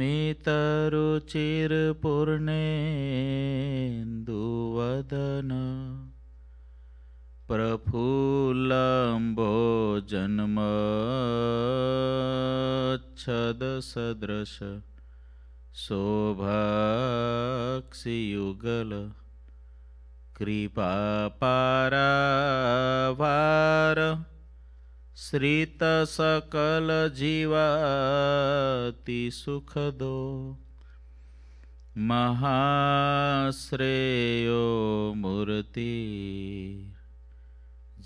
मितरुचिरपूर्णेन्दुवदन प्रफुल्लम्भो जन्मच्छदसदृश शोभाक्षियुगल कृपा पारा श्रितसकलजीवातिसुखदो सुखदो महाश्रेयो मूर्ति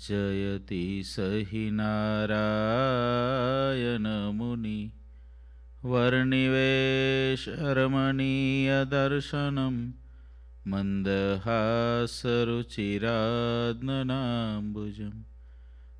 जयति सहि नारायणमुनि वर्णिवेशरमणीयदर्शनं मन्दहासरुचिरात्मनाम्बुजम्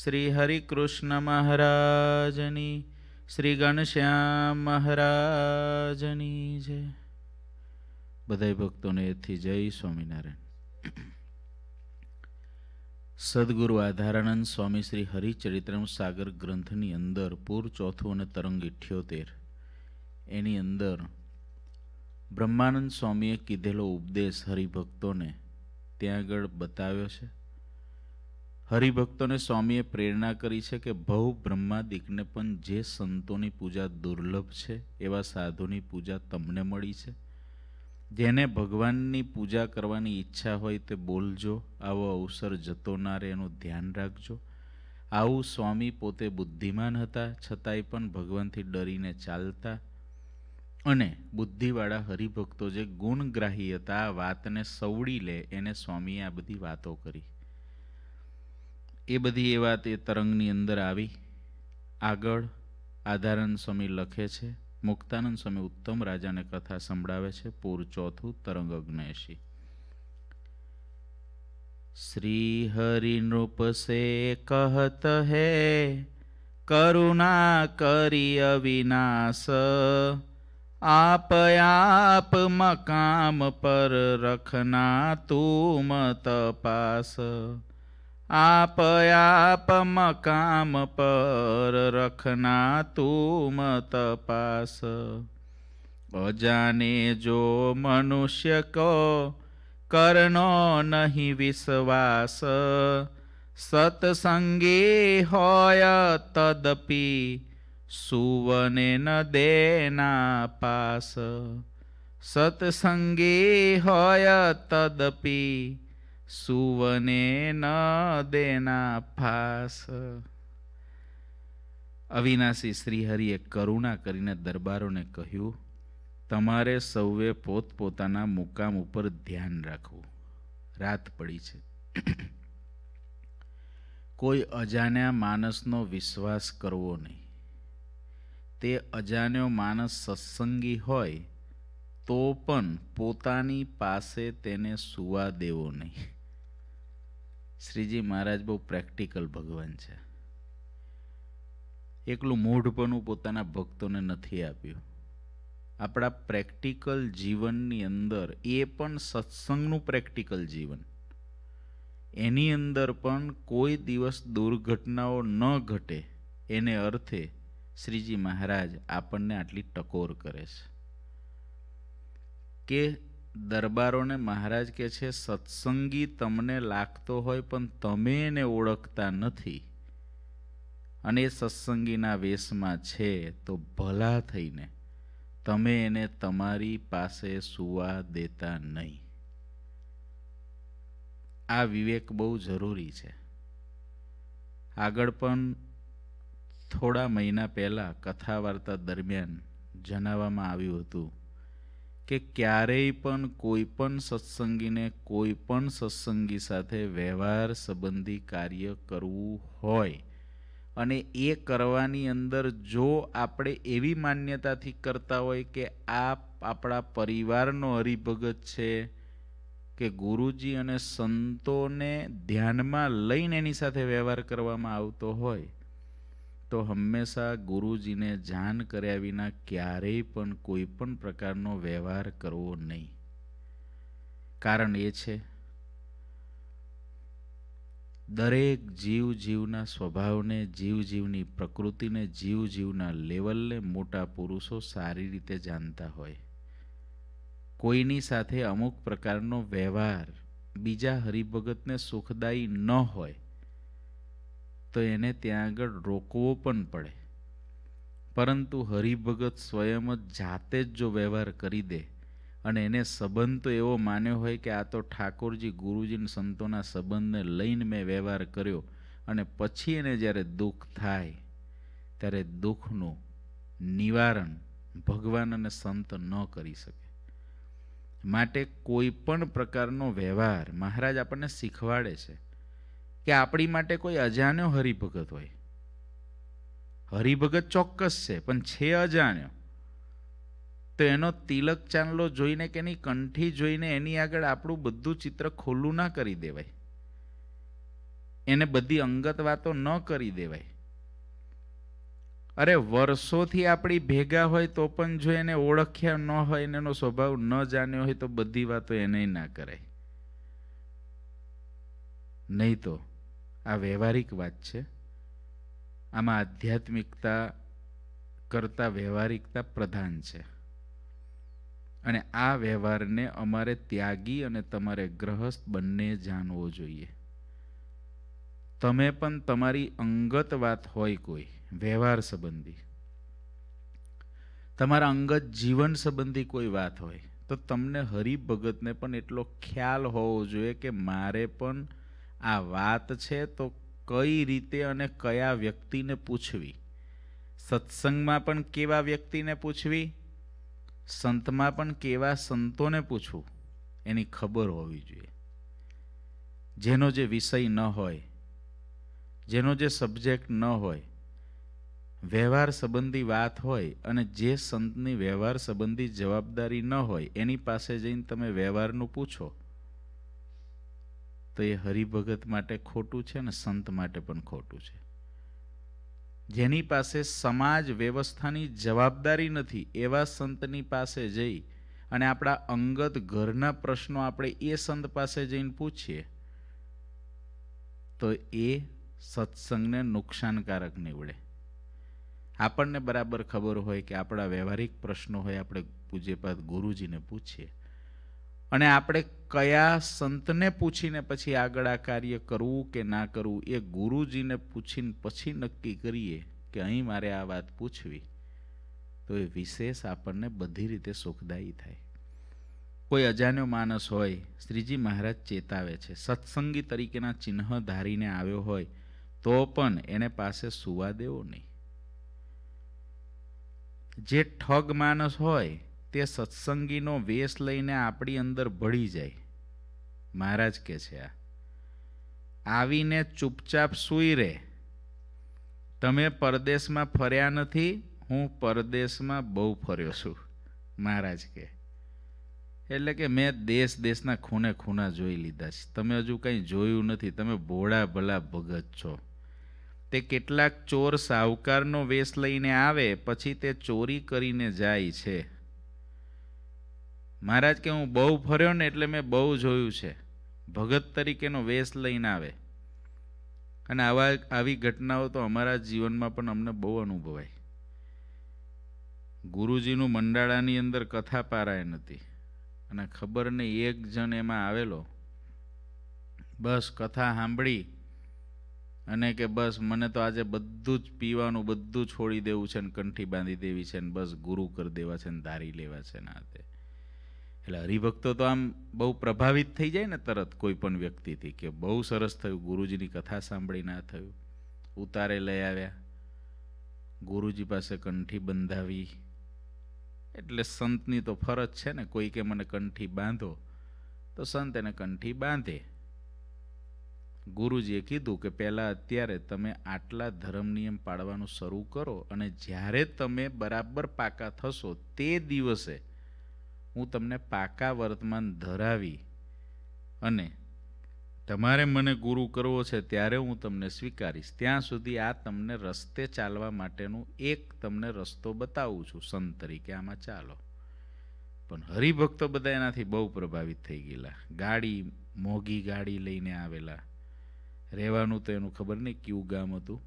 શ્રી હરિકૃષ્ણ મહારાજની શ્રી ગણશ્યામ મહારાજની જય બધા ભક્તોને એથી જય સ્વામિનારાયણ સદગુરુ આધારાનંદ સ્વામી શ્રી હરિચરિત્રમ સાગર ગ્રંથની અંદર પૂર ચોથું અને તરંગ ઇઠ્યોતેર એની અંદર બ્રહ્માનંદ સ્વામીએ કીધેલો ઉપદેશ હરિભક્તોને ત્યાં આગળ બતાવ્યો છે હરિભક્તોને સ્વામીએ પ્રેરણા કરી છે કે ભવ બ્રહ્માદિકને પણ જે સંતોની પૂજા દુર્લભ છે એવા સાધુની પૂજા તમને મળી છે જેને ભગવાનની પૂજા કરવાની ઈચ્છા હોય તે બોલજો આવો અવસર જતો ના રહે એનું ધ્યાન રાખજો આવું સ્વામી પોતે બુદ્ધિમાન હતા છતાંય પણ ભગવાનથી ડરીને ચાલતા અને બુદ્ધિવાળા હરિભક્તો જે ગુણગ્રાહી હતા આ વાતને સવડી લે એને સ્વામીએ આ બધી વાતો કરી એ બધી એ વાત એ તરંગની અંદર આવી આગળ આધારાનંદ સ્વામી લખે છે મુક્તાનંદ સ્વામી ઉત્તમ રાજાને કથા સંભળાવે છે પૂર ચોથું તરંગ અગ્નેશી શ્રી હરિ નૃપ સે કહત હે કરુણા કરી અવિનાશ आप आप મકામ પર રખના तू मत पास આપ આપ મકામ પર રખના તું મત પાસ અજાને જો મનુષ્ય કો કરનો નહીં વિશ્વાસ સત્સંગી હોય તદપી સુવને ન દેના પાસ સત્સંગી હોય તદપી સુવને ન દેના ફાસ અવિનાશી શ્રીહરિએ કરુણા કરીને દરબારોને કહ્યું તમારે સૌએ પોતપોતાના મુકામ ઉપર ધ્યાન રાખવું રાત પડી છે કોઈ અજાણ્યા માણસનો વિશ્વાસ કરવો નહીં તે અજાણ્યો માણસ સત્સંગી હોય તો પણ પોતાની પાસે તેને સુવા દેવો નહીં શ્રીજી મહારાજ બહુ પ્રેક્ટિકલ ભગવાન છે એકલું મૂઢપણું પોતાના ભક્તોને નથી આપ્યું આપણા પ્રેક્ટિકલ જીવનની અંદર એ પણ સત્સંગનું પ્રેક્ટિકલ જીવન એની અંદર પણ કોઈ દિવસ દુર્ઘટનાઓ ન ઘટે એને અર્થે શ્રીજી મહારાજ આપણને આટલી ટકોર કરે છે કે દરબારોને મહારાજ કહે છે સત્સંગી તમને લાગતો હોય પણ તમે એને ઓળખતા નથી અને એ સત્સંગીના વેશમાં છે તો ભલા થઈને તમે એને તમારી પાસે સુવા દેતા નહીં આ વિવેક બહુ જરૂરી છે આગળ પણ થોડા મહિના પહેલાં કથા વાર્તા દરમિયાન જણાવવામાં આવ્યું હતું કે ક્યારેય પણ કોઈ પણ સત્સંગીને કોઈ પણ સત્સંગી સાથે વ્યવહાર સંબંધી કાર્ય કરવું હોય અને એ કરવાની અંદર જો આપણે એવી માન્યતાથી કરતા હોય કે આ આપણા પરિવારનો હરિભગત છે કે ગુરુજી અને સંતોને ધ્યાનમાં લઈને એની સાથે વ્યવહાર કરવામાં આવતો હોય તો હંમેશા ગુરુજીને જાણ કર્યા વિના ક્યારેય પણ કોઈ પણ પ્રકારનો વ્યવહાર કરવો નહીં કારણ એ છે દરેક જીવ જીવના સ્વભાવને જીવ જીવની પ્રકૃતિને જીવ જીવના લેવલને મોટા પુરુષો સારી રીતે જાણતા હોય કોઈની સાથે અમુક પ્રકારનો વ્યવહાર બીજા હરિભગતને સુખદાયી ન હોય તો એને ત્યાં આગળ રોકવો પણ પડે પરંતુ હરિભગત સ્વયં જ જાતે જ જો વ્યવહાર કરી દે અને એને સંબંધ તો એવો માન્યો હોય કે આ તો ઠાકોરજી ગુરુજીને સંતોના સંબંધને લઈને મેં વ્યવહાર કર્યો અને પછી એને જ્યારે દુઃખ થાય ત્યારે દુઃખનું નિવારણ ભગવાન અને સંત ન કરી શકે માટે કોઈ પણ પ્રકારનો વ્યવહાર મહારાજ આપણને શીખવાડે છે કે આપણી માટે કોઈ અજાણ્યો હરિભગત હોય હરિભગત ચોક્કસ છે પણ છે અજાણ્યો તો એનો તિલક ચાંદલો જોઈને કે એની કંઠી જોઈને એની આગળ આપણું બધું ચિત્ર ખુલ્લું ના કરી દેવાય એને બધી અંગત વાતો ન કરી દેવાય અરે વર્ષોથી આપણી ભેગા હોય તો પણ જો એને ઓળખ્યા ન હોય અને એનો સ્વભાવ ન જાણ્યો હોય તો બધી વાતો એને ના કરાય નહીં તો આ વ્યવહારિક વાત છે આમાં આધ્યાત્મિકતા કરતાં વ્યવહારિકતા પ્રધાન છે અને આ વ્યવહારને અમારે ત્યાગી અને તમારે ગ્રહસ્થ બંને જાણવો જોઈએ તમે પણ તમારી અંગત વાત હોય કોઈ વ્યવહાર સંબંધી તમારા અંગત જીવન સંબંધી કોઈ વાત હોય તો તમને હરિભગતને પણ એટલો ખ્યાલ હોવો જોઈએ કે મારે પણ આ વાત છે તો કઈ રીતે અને કયા વ્યક્તિને પૂછવી સત્સંગમાં પણ કેવા વ્યક્તિને પૂછવી સંતમાં પણ કેવા સંતોને પૂછવું એની ખબર હોવી જોઈએ જેનો જે વિષય ન હોય જેનો જે સબ્જેક્ટ ન હોય વ્યવહાર સંબંધી વાત હોય અને જે સંતની વ્યવહાર સંબંધી જવાબદારી ન હોય એની પાસે જઈને તમે વ્યવહારનું પૂછો તો એ હરિભગત માટે ખોટું છે અને સંત માટે પણ ખોટું છે જેની પાસે સમાજ વ્યવસ્થાની જવાબદારી નથી એવા સંતની પાસે જઈ અને આપણા અંગત ઘરના પ્રશ્નો આપણે એ સંત પાસે જઈને પૂછીએ તો એ સત્સંગને નુકસાનકારક નીવડે આપણને બરાબર ખબર હોય કે આપણા વ્યવહારિક પ્રશ્નો હોય આપણે પૂજ્યપાદ ગુરુજીને પૂછીએ અને આપણે કયા સંતને પૂછીને પછી આગળ આ કાર્ય કરવું કે ના કરવું એ ગુરુજીને પૂછીને પછી નક્કી કરીએ કે અહીં મારે આ વાત પૂછવી તો એ વિશેષ આપણને બધી રીતે સુખદાયી થાય કોઈ અજાણ્યો માણસ હોય શ્રીજી મહારાજ ચેતાવે છે સત્સંગી તરીકેના ચિહ્ન ધારીને આવ્યો હોય તો પણ એને પાસે સુવા દેવો નહીં જે ઠગ માણસ હોય તે સત્સંગીનો વેશ લઈને આપણી અંદર ભળી જાય મહારાજ કે છે આ આવીને ચૂપચાપ સૂઈ રહે તમે પરદેશમાં ફર્યા નથી હું પરદેશમાં બહુ ફર્યો છું મહારાજ કે એટલે કે મેં દેશ દેશના ખૂણે ખૂણા જોઈ લીધા છે તમે હજુ કંઈ જોયું નથી તમે ભોળા ભલા ભગત છો તે કેટલાક ચોર સાહુકારનો વેશ લઈને આવે પછી તે ચોરી કરીને જાય છે મહારાજ કે હું બહુ ફર્યો ને એટલે મેં બહુ જોયું છે ભગત તરીકેનો વેશ લઈને આવે અને આવા આવી ઘટનાઓ તો અમારા જીવનમાં પણ અમને બહુ અનુભવાય ગુરુજીનું મંડાળાની અંદર કથા પારાયણ હતી અને ખબર નહીં એક જણ એમાં આવેલો બસ કથા સાંભળી અને કે બસ મને તો આજે બધું જ પીવાનું બધું છોડી દેવું છે ને કંઠી બાંધી દેવી છે ને બસ ગુરુ કરી દેવા છે ને ધારી લેવા છે ને આ તે એટલે હરિભક્તો તો આમ બહુ પ્રભાવિત થઈ જાય ને તરત કોઈ પણ વ્યક્તિથી કે બહુ સરસ થયું ગુરુજીની કથા સાંભળી ના થયું ઉતારે લઈ આવ્યા ગુરુજી પાસે કંઠી બંધાવી એટલે સંતની તો ફરજ છે ને કોઈ કે મને કંઠી બાંધો તો સંત એને કંઠી બાંધે ગુરુજીએ કીધું કે પહેલાં અત્યારે તમે આટલા ધર્મ નિયમ પાડવાનું શરૂ કરો અને જ્યારે તમે બરાબર પાકા થશો તે દિવસે હું તમને પાકા વર્તમાન ધરાવી અને તમારે મને ગુરુ કરવો છે ત્યારે હું તમને સ્વીકારીશ ત્યાં સુધી આ તમને રસ્તે ચાલવા માટેનું એક તમને રસ્તો બતાવું છું સંત તરીકે આમાં ચાલો પણ હરિભક્તો બધા એનાથી બહુ પ્રભાવિત થઈ ગયેલા ગાડી મોંઘી ગાડી લઈને આવેલા રહેવાનું તો એનું ખબર નહીં કયું ગામ હતું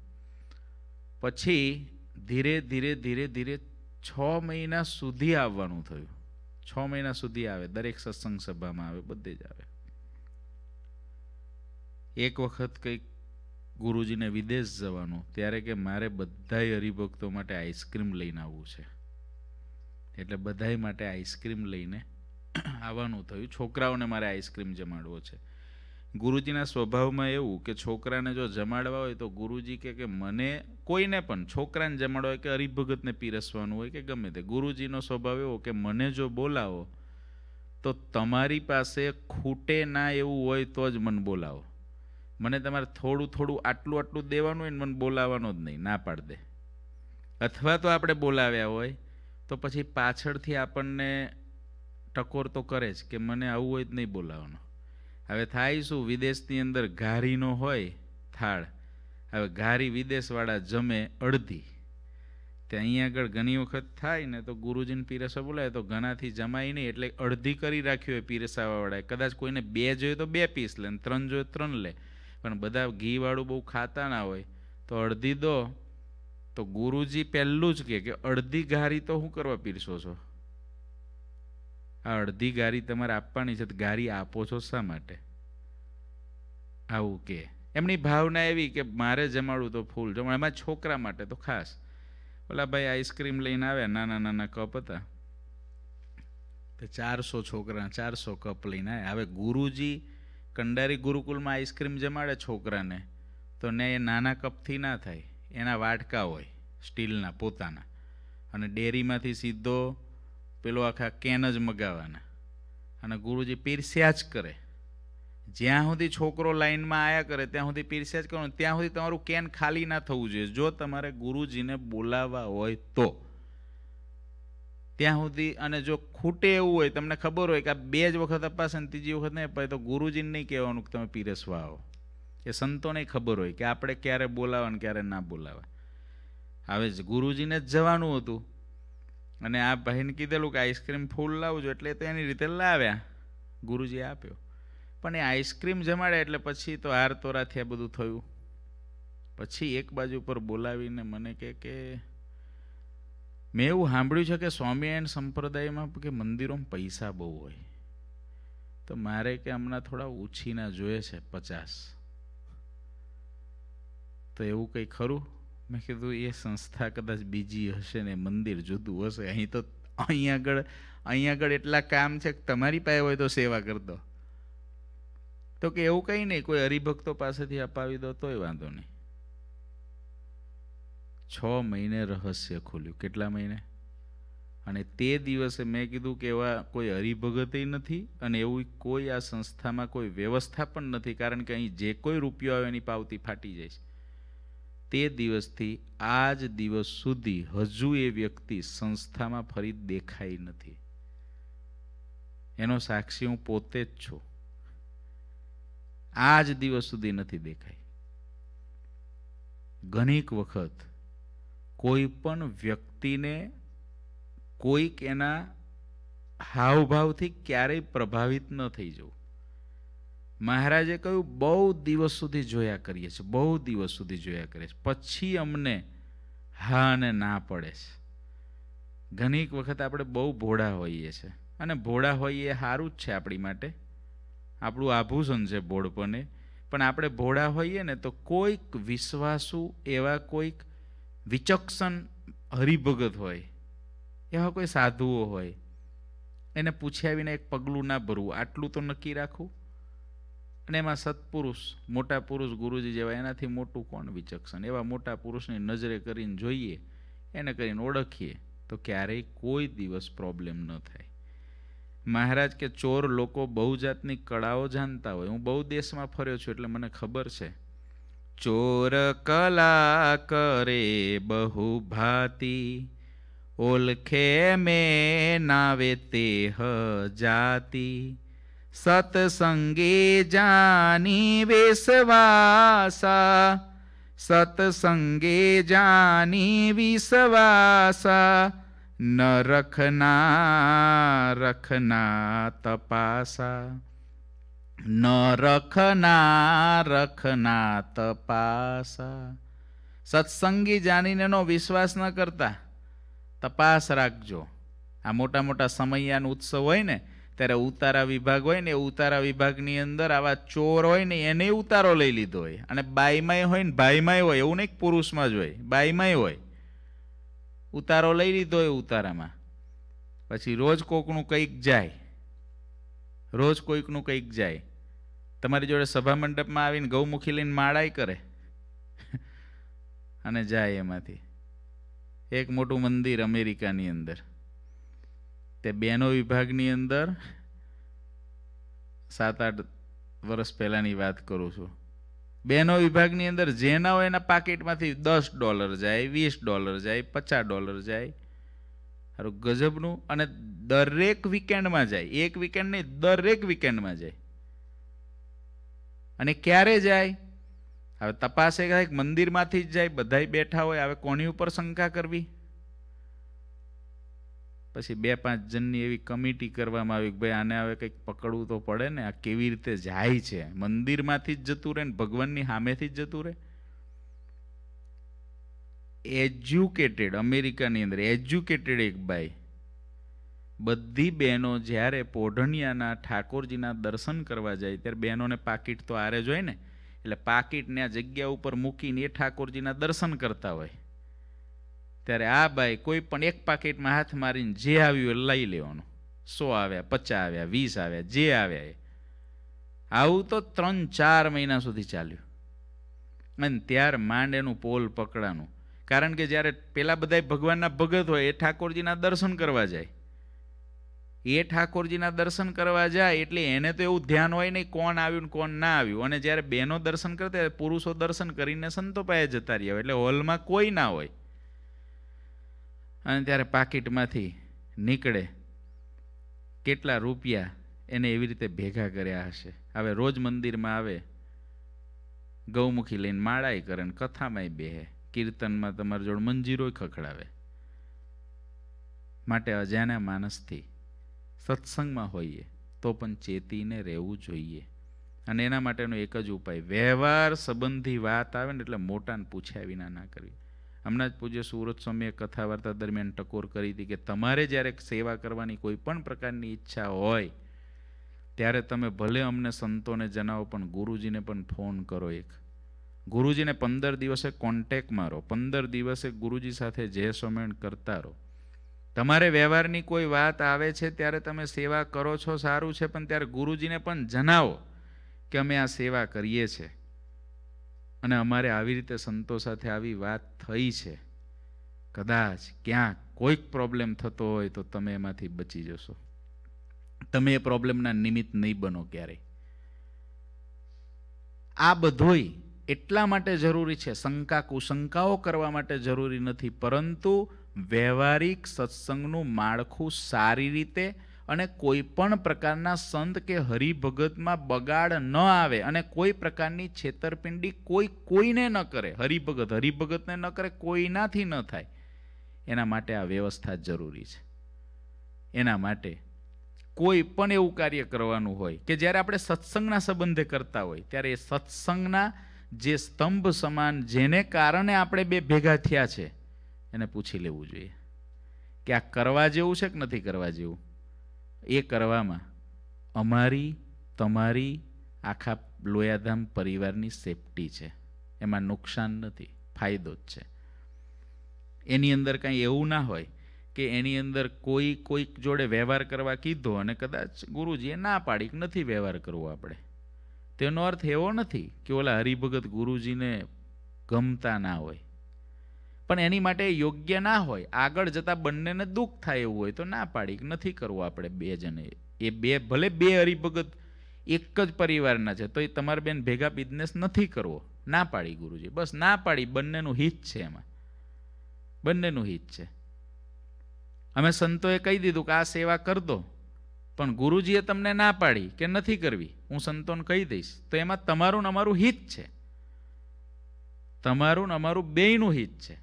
પછી ધીરે ધીરે ધીરે ધીરે છ મહિના સુધી આવવાનું થયું છ મહિના સુધી આવે દરેક સત્સંગ સભામાં આવે બધે જ આવે એક વખત કંઈક ગુરુજીને વિદેશ જવાનું ત્યારે કે મારે બધાય હરિભક્તો માટે આઈસ્ક્રીમ લઈને આવવું છે એટલે બધાય માટે આઈસ્ક્રીમ લઈને આવવાનું થયું છોકરાઓને મારે આઈસ્ક્રીમ જમાડવો છે ગુરુજીના સ્વભાવમાં એવું કે છોકરાને જો જમાડવા હોય તો ગુરુજી કે કે મને કોઈને પણ છોકરાને જમાડવા હોય કે હરિભગતને પીરસવાનું હોય કે ગમે તે ગુરુજીનો સ્વભાવ એવો કે મને જો બોલાવો તો તમારી પાસે ખૂટે ના એવું હોય તો જ મને બોલાવો મને તમારે થોડું થોડું આટલું આટલું દેવાનું હોય ને મને બોલાવવાનો જ નહીં ના પાડ દે અથવા તો આપણે બોલાવ્યા હોય તો પછી પાછળથી આપણને ટકોર તો કરે જ કે મને આવું હોય જ નહીં બોલાવવાનું હવે થાય શું વિદેશની અંદર ઘારીનો હોય થાળ હવે ઘારી વિદેશવાળા જમે અડધી ત્યાં અહીંયા આગળ ઘણી વખત થાય ને તો ગુરુજીને પીરસવા બોલાય તો ઘણાથી જમાય નહીં એટલે અડધી કરી રાખ્યું હોય પીરસાવાવાળાએ કદાચ કોઈને બે જોઈએ તો બે પીસ લે ને ત્રણ જોઈએ ત્રણ લે પણ બધા ઘીવાળું બહુ ખાતા ના હોય તો અડધી દો તો ગુરુજી પહેલું જ કહે કે અડધી ઘારી તો શું કરવા પીરસો છો આ અડધી ગારી તમારે આપવાની છે તો ગારી આપો છો શા માટે આવું કે એમની ભાવના એવી કે મારે જમાડવું તો ફૂલ જમાડ એમાં છોકરા માટે તો ખાસ ઓલા ભાઈ આઈસ્ક્રીમ લઈને આવ્યા નાના નાના કપ હતા તો ચારસો છોકરા ચારસો કપ લઈને આવ્યા હવે ગુરુજી કંડારી ગુરુકુલમાં આઈસ્ક્રીમ જમાડે છોકરાને તો ને એ નાના કપથી ના થાય એના વાટકા હોય સ્ટીલના પોતાના અને ડેરીમાંથી સીધો પેલો આખા કેન જ મગાવવાના અને ગુરુજી પીરસ્યા જ કરે જ્યાં સુધી છોકરો લાઇનમાં આવ્યા કરે ત્યાં સુધી પીરસ્યા જ કરવાનું ત્યાં સુધી તમારું કેન ખાલી ના થવું જોઈએ જો તમારે ગુરુજીને બોલાવવા હોય તો ત્યાં સુધી અને જો ખૂટે એવું હોય તમને ખબર હોય કે આ બે જ વખત અપાશે અને ત્રીજી વખત નહીં અપાય તો ગુરુજીને નહીં કહેવાનું કે તમે પીરસવા આવો એ સંતોને ખબર હોય કે આપણે ક્યારે બોલાવવા અને ક્યારે ના બોલાવવા હવે ગુરુજીને જ જવાનું હતું અને આ ભાઈને કીધેલું કે આઈસ્ક્રીમ ફૂલ લાવજો એટલે તો એની રીતે લાવ્યા ગુરુજી આપ્યો પણ એ આઈસ્ક્રીમ જમાડ્યા એટલે પછી તો હાર તોરાથી આ બધું થયું પછી એક બાજુ પર બોલાવીને મને કહે કે મેં એવું સાંભળ્યું છે કે સ્વામિનારાયણ સંપ્રદાયમાં કે મંદિરોમાં પૈસા બહુ હોય તો મારે કે હમણાં થોડા ઉછીના જોઈએ છે પચાસ તો એવું કંઈ ખરું મેં કીધું એ સંસ્થા કદાચ બીજી હશે ને મંદિર જુદું હશે અહીં તો અહીં આગળ અહીં આગળ એટલા કામ છે કે તમારી પાસે હોય તો સેવા કરતો તો કે એવું કંઈ નહીં કોઈ હરિભક્તો પાસેથી અપાવી દો તોય વાંધો નહીં છ મહિને રહસ્ય ખોલ્યું કેટલા મહિને અને તે દિવસે મેં કીધું કે એવા કોઈ હરિભગતય નથી અને એવું કોઈ આ સંસ્થામાં કોઈ વ્યવસ્થા પણ નથી કારણ કે અહીં જે કોઈ રૂપિયો આવે એની પાવતી ફાટી જાય છે તે દિવસથી આ જ દિવસ સુધી હજુ એ વ્યક્તિ સંસ્થામાં ફરી દેખાઈ નથી એનો સાક્ષી હું પોતે જ છું આ જ દિવસ સુધી નથી દેખાઈ ઘણીક વખત કોઈ પણ વ્યક્તિને કોઈક એના હાવભાવથી ક્યારેય પ્રભાવિત ન થઈ જવું મહારાજે કહ્યું બહુ દિવસ સુધી જોયા કરીએ છીએ બહુ દિવસ સુધી જોયા કરીએ છીએ પછી અમને હા અને ના પડે છે ઘણીક વખત આપણે બહુ ભોળા હોઈએ છીએ અને ભોળા હોઈએ સારું જ છે આપણી માટે આપણું આભૂષણ છે ભોળપણે પણ આપણે ભોળા હોઈએ ને તો કોઈક વિશ્વાસુ એવા કોઈક વિચક્ષણ હરિભગત હોય એવા કોઈ સાધુઓ હોય એને પૂછ્યા વિના એક પગલું ના ભરવું આટલું તો નક્કી રાખવું અને એમાં સત્પુરુષ મોટા પુરુષ ગુરુજી જેવા એનાથી મોટું કોણ વિચક્ષણ એવા મોટા પુરુષની નજરે કરીને જોઈએ એને કરીને ઓળખીએ તો ક્યારેય કોઈ દિવસ પ્રોબ્લેમ ન થાય મહારાજ કે ચોર લોકો બહુ જાતની કળાઓ જાણતા હોય હું બહુ દેશમાં ફર્યો છું એટલે મને ખબર છે ચોર કલા કરે બહુ ભાતી ઓલખે મેં નાવે તે જાતી સતસંગે જાની વેસવાસા સતસંગે જાની વિશ્વાસા ન રખના રખના તપાસા ન રખના રખના તપાસા સત્સંગી જાણીને નો વિશ્વાસ ન કરતા તપાસ રાખજો આ મોટા મોટા સમયાનો ઉત્સવ હોય ને ત્યારે ઉતારા વિભાગ હોય ને ઉતારા વિભાગની અંદર આવા ચોર હોય ને એને ઉતારો લઈ લીધો હોય અને બાઈમાંય હોય ને ભાઈમાંય હોય એવું નહીં પુરુષમાં જ હોય બાઈમાંય હોય ઉતારો લઈ લીધો હોય ઉતારામાં પછી રોજ કોકનું કંઈક જાય રોજ કોઈકનું કંઈક જાય તમારી જોડે સભામંડપમાં આવીને ગૌમુખી લઈને માળાય કરે અને જાય એમાંથી એક મોટું મંદિર અમેરિકાની અંદર તે બેનો વિભાગની અંદર સાત આઠ વર્ષ પહેલાંની વાત કરું છું બેનો વિભાગની અંદર જેના હોય એના પાકીટમાંથી દસ ડોલર જાય વીસ ડોલર જાય પચાસ ડોલર જાય સારું ગજબનું અને દરેક વીકેન્ડમાં જાય એક વીકેન્ડ નહીં દરેક વીકેન્ડમાં જાય અને ક્યારે જાય હવે તપાસે મંદિરમાંથી જ જાય બધાય બેઠા હોય હવે કોની ઉપર શંકા કરવી પછી બે પાંચ જણની એવી કમિટી કરવામાં આવી કે ભાઈ આને હવે કંઈક પકડવું તો પડે ને આ કેવી રીતે જાય છે મંદિરમાંથી જ જતું રહે ને ભગવાનની સામેથી જ જતું રહે એજ્યુકેટેડ અમેરિકાની અંદર એજ્યુકેટેડ એક ભાઈ બધી બહેનો જ્યારે પોઢણિયાના ઠાકોરજીના દર્શન કરવા જાય ત્યારે બહેનોને પાકીટ તો આરે જ હોય ને એટલે પાકીટને આ જગ્યા ઉપર મૂકીને એ ઠાકોરજીના દર્શન કરતા હોય ત્યારે આ બાઈ કોઈ પણ એક પાકીટમાં હાથ મારીને જે આવ્યું એ લઈ લેવાનું સો આવ્યા પચાસ આવ્યા વીસ આવ્યા જે આવ્યા એ આવું તો ત્રણ ચાર મહિના સુધી ચાલ્યું અને ત્યાર માંડ એનું પોલ પકડાનું કારણ કે જ્યારે પેલા બધા ભગવાનના ભગત હોય એ ઠાકોરજીના દર્શન કરવા જાય એ ઠાકોરજીના દર્શન કરવા જાય એટલે એને તો એવું ધ્યાન હોય નહીં કોણ આવ્યું ને કોણ ના આવ્યું અને જ્યારે બહેનો દર્શન કરતા પુરુષો દર્શન કરીને સંતો પાયે જતા રહ્યા એટલે હોલમાં કોઈ ના હોય અને ત્યારે પાકીટમાંથી નીકળે કેટલા રૂપિયા એને એવી રીતે ભેગા કર્યા હશે હવે રોજ મંદિરમાં આવે ગૌમુખી લઈને માળાય કરે ને કથામાંય બેહે કીર્તનમાં તમારી જોડે મંજીરોય ખખડાવે માટે અજાણ્યા માણસથી સત્સંગમાં હોઈએ તો પણ ચેતીને રહેવું જોઈએ અને એના માટેનો એક જ ઉપાય વ્યવહાર સંબંધી વાત આવે ને એટલે મોટાને પૂછ્યા વિના ના કરવી હમણાં જ પૂજ્ય સુરત સ્વામીએ કથા વાર્તા દરમિયાન ટકોર કરી હતી કે તમારે જ્યારે સેવા કરવાની કોઈ પણ પ્રકારની ઈચ્છા હોય ત્યારે તમે ભલે અમને સંતોને જણાવો પણ ગુરુજીને પણ ફોન કરો એક ગુરુજીને પંદર દિવસે કોન્ટેક મારો પંદર દિવસે ગુરુજી સાથે જે સોમેણ કરતા રહો તમારે વ્યવહારની કોઈ વાત આવે છે ત્યારે તમે સેવા કરો છો સારું છે પણ ત્યારે ગુરુજીને પણ જણાવો કે અમે આ સેવા કરીએ છીએ અને અમારે આવી રીતે સંતો સાથે આવી વાત થઈ છે કદાચ ક્યાંક કોઈક પ્રોબ્લેમ થતો હોય તો તમે એમાંથી બચી જશો તમે એ પ્રોબ્લેમના નિમિત્ત નહીં બનો ક્યારેય આ બધોય એટલા માટે જરૂરી છે શંકા કુશંકાઓ કરવા માટે જરૂરી નથી પરંતુ વ્યવહારિક સત્સંગનું માળખું સારી રીતે અને કોઈ પણ પ્રકારના સંત કે હરિભગતમાં બગાડ ન આવે અને કોઈ પ્રકારની છેતરપિંડી કોઈ કોઈને ન કરે હરિભગત હરિભગતને ન કરે કોઈનાથી ન થાય એના માટે આ વ્યવસ્થા જરૂરી છે એના માટે કોઈ પણ એવું કાર્ય કરવાનું હોય કે જ્યારે આપણે સત્સંગના સંબંધે કરતા હોય ત્યારે એ સત્સંગના જે સ્તંભ સમાન જેને કારણે આપણે બે ભેગા થયા છે એને પૂછી લેવું જોઈએ કે આ કરવા જેવું છે કે નથી કરવા જેવું એ કરવામાં અમારી તમારી આખા લોયાધામ પરિવારની સેફટી છે એમાં નુકસાન નથી ફાયદો જ છે એની અંદર કાંઈ એવું ના હોય કે એની અંદર કોઈ કોઈક જોડે વ્યવહાર કરવા કીધો અને કદાચ ગુરુજીએ ના પાડી નથી વ્યવહાર કરવો આપણે તેનો અર્થ એવો નથી કે ઓલા હરિભગત ગુરુજીને ગમતા ના હોય પણ એની માટે યોગ્ય ના હોય આગળ જતા બંનેને દુઃખ થાય એવું હોય તો ના પાડી નથી કરવું આપણે બે જણે એ બે ભલે બે હરિભગત એક જ પરિવારના છે તો એ તમારે બેન ભેગા બિઝનેસ નથી કરવો ના પાડી ગુરુજી બસ ના પાડી બંનેનું હિત છે એમાં બંનેનું હિત છે અમે સંતોએ કહી દીધું કે આ સેવા કર પણ ગુરુજીએ તમને ના પાડી કે નથી કરવી હું સંતોને કહી દઈશ તો એમાં તમારું ને અમારું હિત છે તમારું ને અમારું બેયનું હિત છે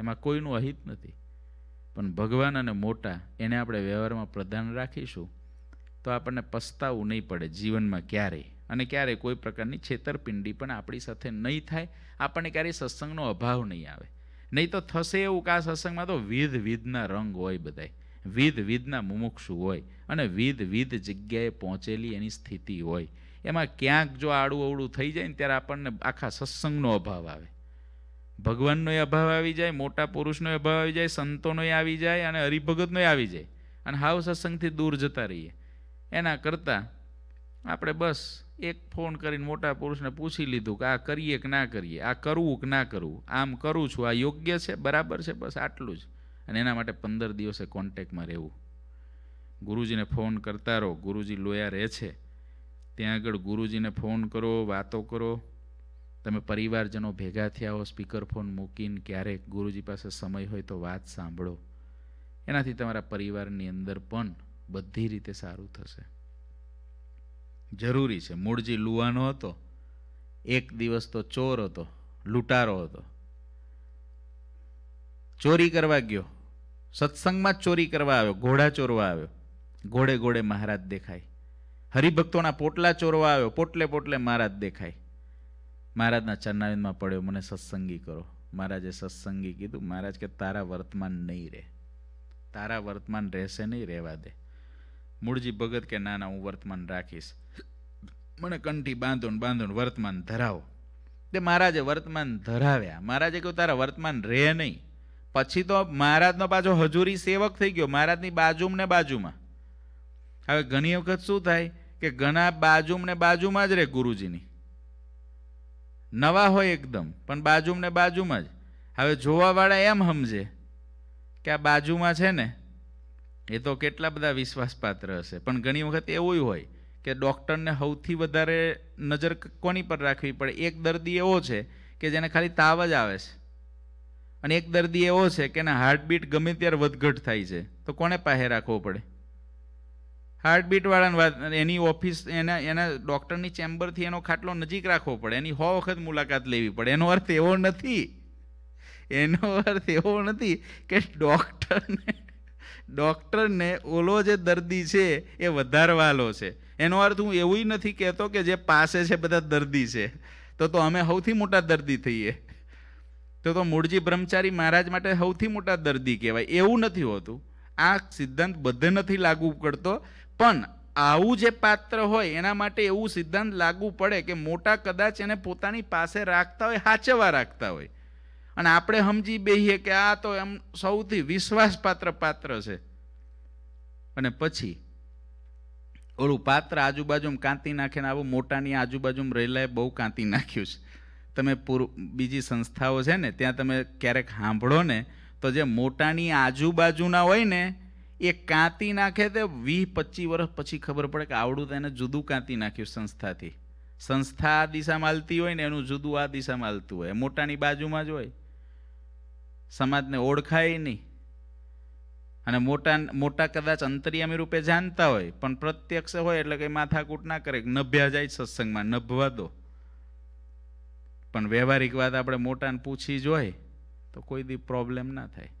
એમાં કોઈનું અહિત નથી પણ ભગવાન અને મોટા એને આપણે વ્યવહારમાં પ્રધાન રાખીશું તો આપણને પસ્તાવું નહીં પડે જીવનમાં ક્યારેય અને ક્યારેય કોઈ પ્રકારની છેતરપિંડી પણ આપણી સાથે નહીં થાય આપણને ક્યારેય સત્સંગનો અભાવ નહીં આવે નહીં તો થશે એવું કે આ સત્સંગમાં તો વિધ વિધના રંગ હોય બધાય વિધ વિધના મુમુક્ષુ હોય અને વિધ વિધ જગ્યાએ પહોંચેલી એની સ્થિતિ હોય એમાં ક્યાંક જો આડું અવળું થઈ જાય ને ત્યારે આપણને આખા સત્સંગનો અભાવ આવે ભગવાનનો અભાવ આવી જાય મોટા પુરુષનો અભાવ આવી જાય સંતોનો આવી જાય અને હરિભગતનો આવી જાય અને હાવ સત્સંગથી દૂર જતા રહીએ એના કરતાં આપણે બસ એક ફોન કરીને મોટા પુરુષને પૂછી લીધું કે આ કરીએ કે ના કરીએ આ કરવું કે ના કરવું આમ કરું છું આ યોગ્ય છે બરાબર છે બસ આટલું જ અને એના માટે પંદર દિવસે કોન્ટેકમાં રહેવું ગુરુજીને ફોન કરતા રહો ગુરુજી લોયા રહે છે ત્યાં આગળ ગુરુજીને ફોન કરો વાતો કરો તમે પરિવારજનો ભેગા થયા હો ફોન મૂકીને ક્યારેક ગુરુજી પાસે સમય હોય તો વાત સાંભળો એનાથી તમારા પરિવારની અંદર પણ બધી રીતે સારું થશે જરૂરી છે મૂળજી લુવાનો હતો એક દિવસ તો ચોર હતો લૂંટારો હતો ચોરી કરવા ગયો સત્સંગમાં જ ચોરી કરવા આવ્યો ઘોડા ચોરવા આવ્યો ઘોડે ઘોડે મહારાજ દેખાય હરિભક્તોના પોટલા ચોરવા આવ્યો પોટલે પોટલે મહારાજ દેખાય મહારાજના ચરણાવિંદમાં પડ્યો મને સત્સંગી કરો મહારાજે સત્સંગી કીધું મહારાજ કે તારા વર્તમાન નહીં રહે તારા વર્તમાન રહેશે નહીં રહેવા દે મૂળજી ભગત કે ના ના હું વર્તમાન રાખીશ મને કંઠી બાંધો ને બાંધો ને વર્તમાન ધરાવો તે મહારાજે વર્તમાન ધરાવ્યા મહારાજે કહ્યું તારા વર્તમાન રહે નહીં પછી તો મહારાજનો પાછો હજુરી સેવક થઈ ગયો મહારાજની બાજુમ ને બાજુમાં હવે ઘણી વખત શું થાય કે ઘણા બાજુમ ને બાજુમાં જ રહે ગુરુજીની નવા હોય એકદમ પણ બાજુમાં ને બાજુમાં જ હવે જોવાવાળા એમ સમજે કે આ બાજુમાં છે ને એ તો કેટલા બધા વિશ્વાસપાત્ર હશે પણ ઘણી વખત એવું હોય કે ડૉક્ટરને સૌથી વધારે નજર કોની પર રાખવી પડે એક દર્દી એવો છે કે જેને ખાલી તાવ જ આવે છે અને એક દર્દી એવો છે કે એના હાર્ટબીટ ગમે ત્યારે વધઘટ થાય છે તો કોને પાસે રાખવો પડે હાર્ટબીટવાળાની વાત એની ઓફિસ એના એના ડૉક્ટરની ચેમ્બરથી એનો ખાટલો નજીક રાખવો પડે એની હો વખત મુલાકાત લેવી પડે એનો અર્થ એવો નથી એનો અર્થ એવો નથી કે ડૉક્ટરને ડૉક્ટરને ઓલો જે દર્દી છે એ વધારવાલો છે એનો અર્થ હું એવું નથી કહેતો કે જે પાસે છે બધા દર્દી છે તો તો અમે સૌથી મોટા દર્દી થઈએ તો તો મૂળજી બ્રહ્મચારી મહારાજ માટે સૌથી મોટા દર્દી કહેવાય એવું નથી હોતું આ સિદ્ધાંત બધે નથી લાગુ પડતો પણ આવું જે પાત્ર હોય એના માટે એવું સિદ્ધાંત લાગુ પડે કે મોટા કદાચ એને પોતાની પાસે રાખતા હોય હાચવા રાખતા હોય અને આપણે સમજી બેહીએ કે આ તો એમ સૌથી વિશ્વાસપાત્ર પાત્ર છે અને પછી ઓલું પાત્ર આજુબાજુમાં કાંતી નાખીને આવું મોટાની આજુબાજુમાં રહેલાએ બહુ કાંતી નાખ્યું છે તમે બીજી સંસ્થાઓ છે ને ત્યાં તમે ક્યારેક સાંભળો ને તો જે મોટાની આજુબાજુના હોય ને એ કાંતી નાખે તે વીસ પચીસ વર્ષ પછી ખબર પડે કે આવડું તેને જુદું કાંતી નાખ્યું સંસ્થાથી સંસ્થા આ દિશામાં હાલતી હોય ને એનું જુદું આ દિશામાં હાલતું હોય મોટાની બાજુમાં જ હોય સમાજને ઓળખાય નહીં અને મોટા મોટા કદાચ અંતરિયામી રૂપે જાણતા હોય પણ પ્રત્યક્ષ હોય એટલે કંઈ માથાકૂટ ના કરે નભ્યા જાય સત્સંગમાં નભવા દો પણ વ્યવહારિક વાત આપણે મોટાને પૂછી જ હોય તો કોઈ દી પ્રોબ્લેમ ના થાય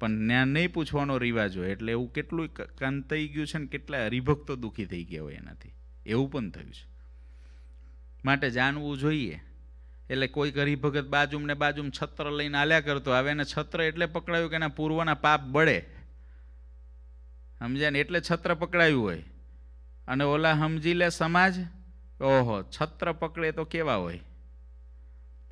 પણ ત્યાં નહીં પૂછવાનો રિવાજ હોય એટલે એવું કેટલું થઈ ગયું છે ને કેટલા હરિભક્તો દુઃખી થઈ ગયા હોય એનાથી એવું પણ થયું છે માટે જાણવું જોઈએ એટલે કોઈ હરિભગત બાજુમ ને બાજુમ છત્ર લઈને આલ્યા કરતો આવે એને છત્ર એટલે પકડાયું કે એના પૂર્વના પાપ બળે સમજ્યા ને એટલે છત્ર પકડાયું હોય અને ઓલા સમજી લે સમાજ ઓહો છત્ર પકડે તો કેવા હોય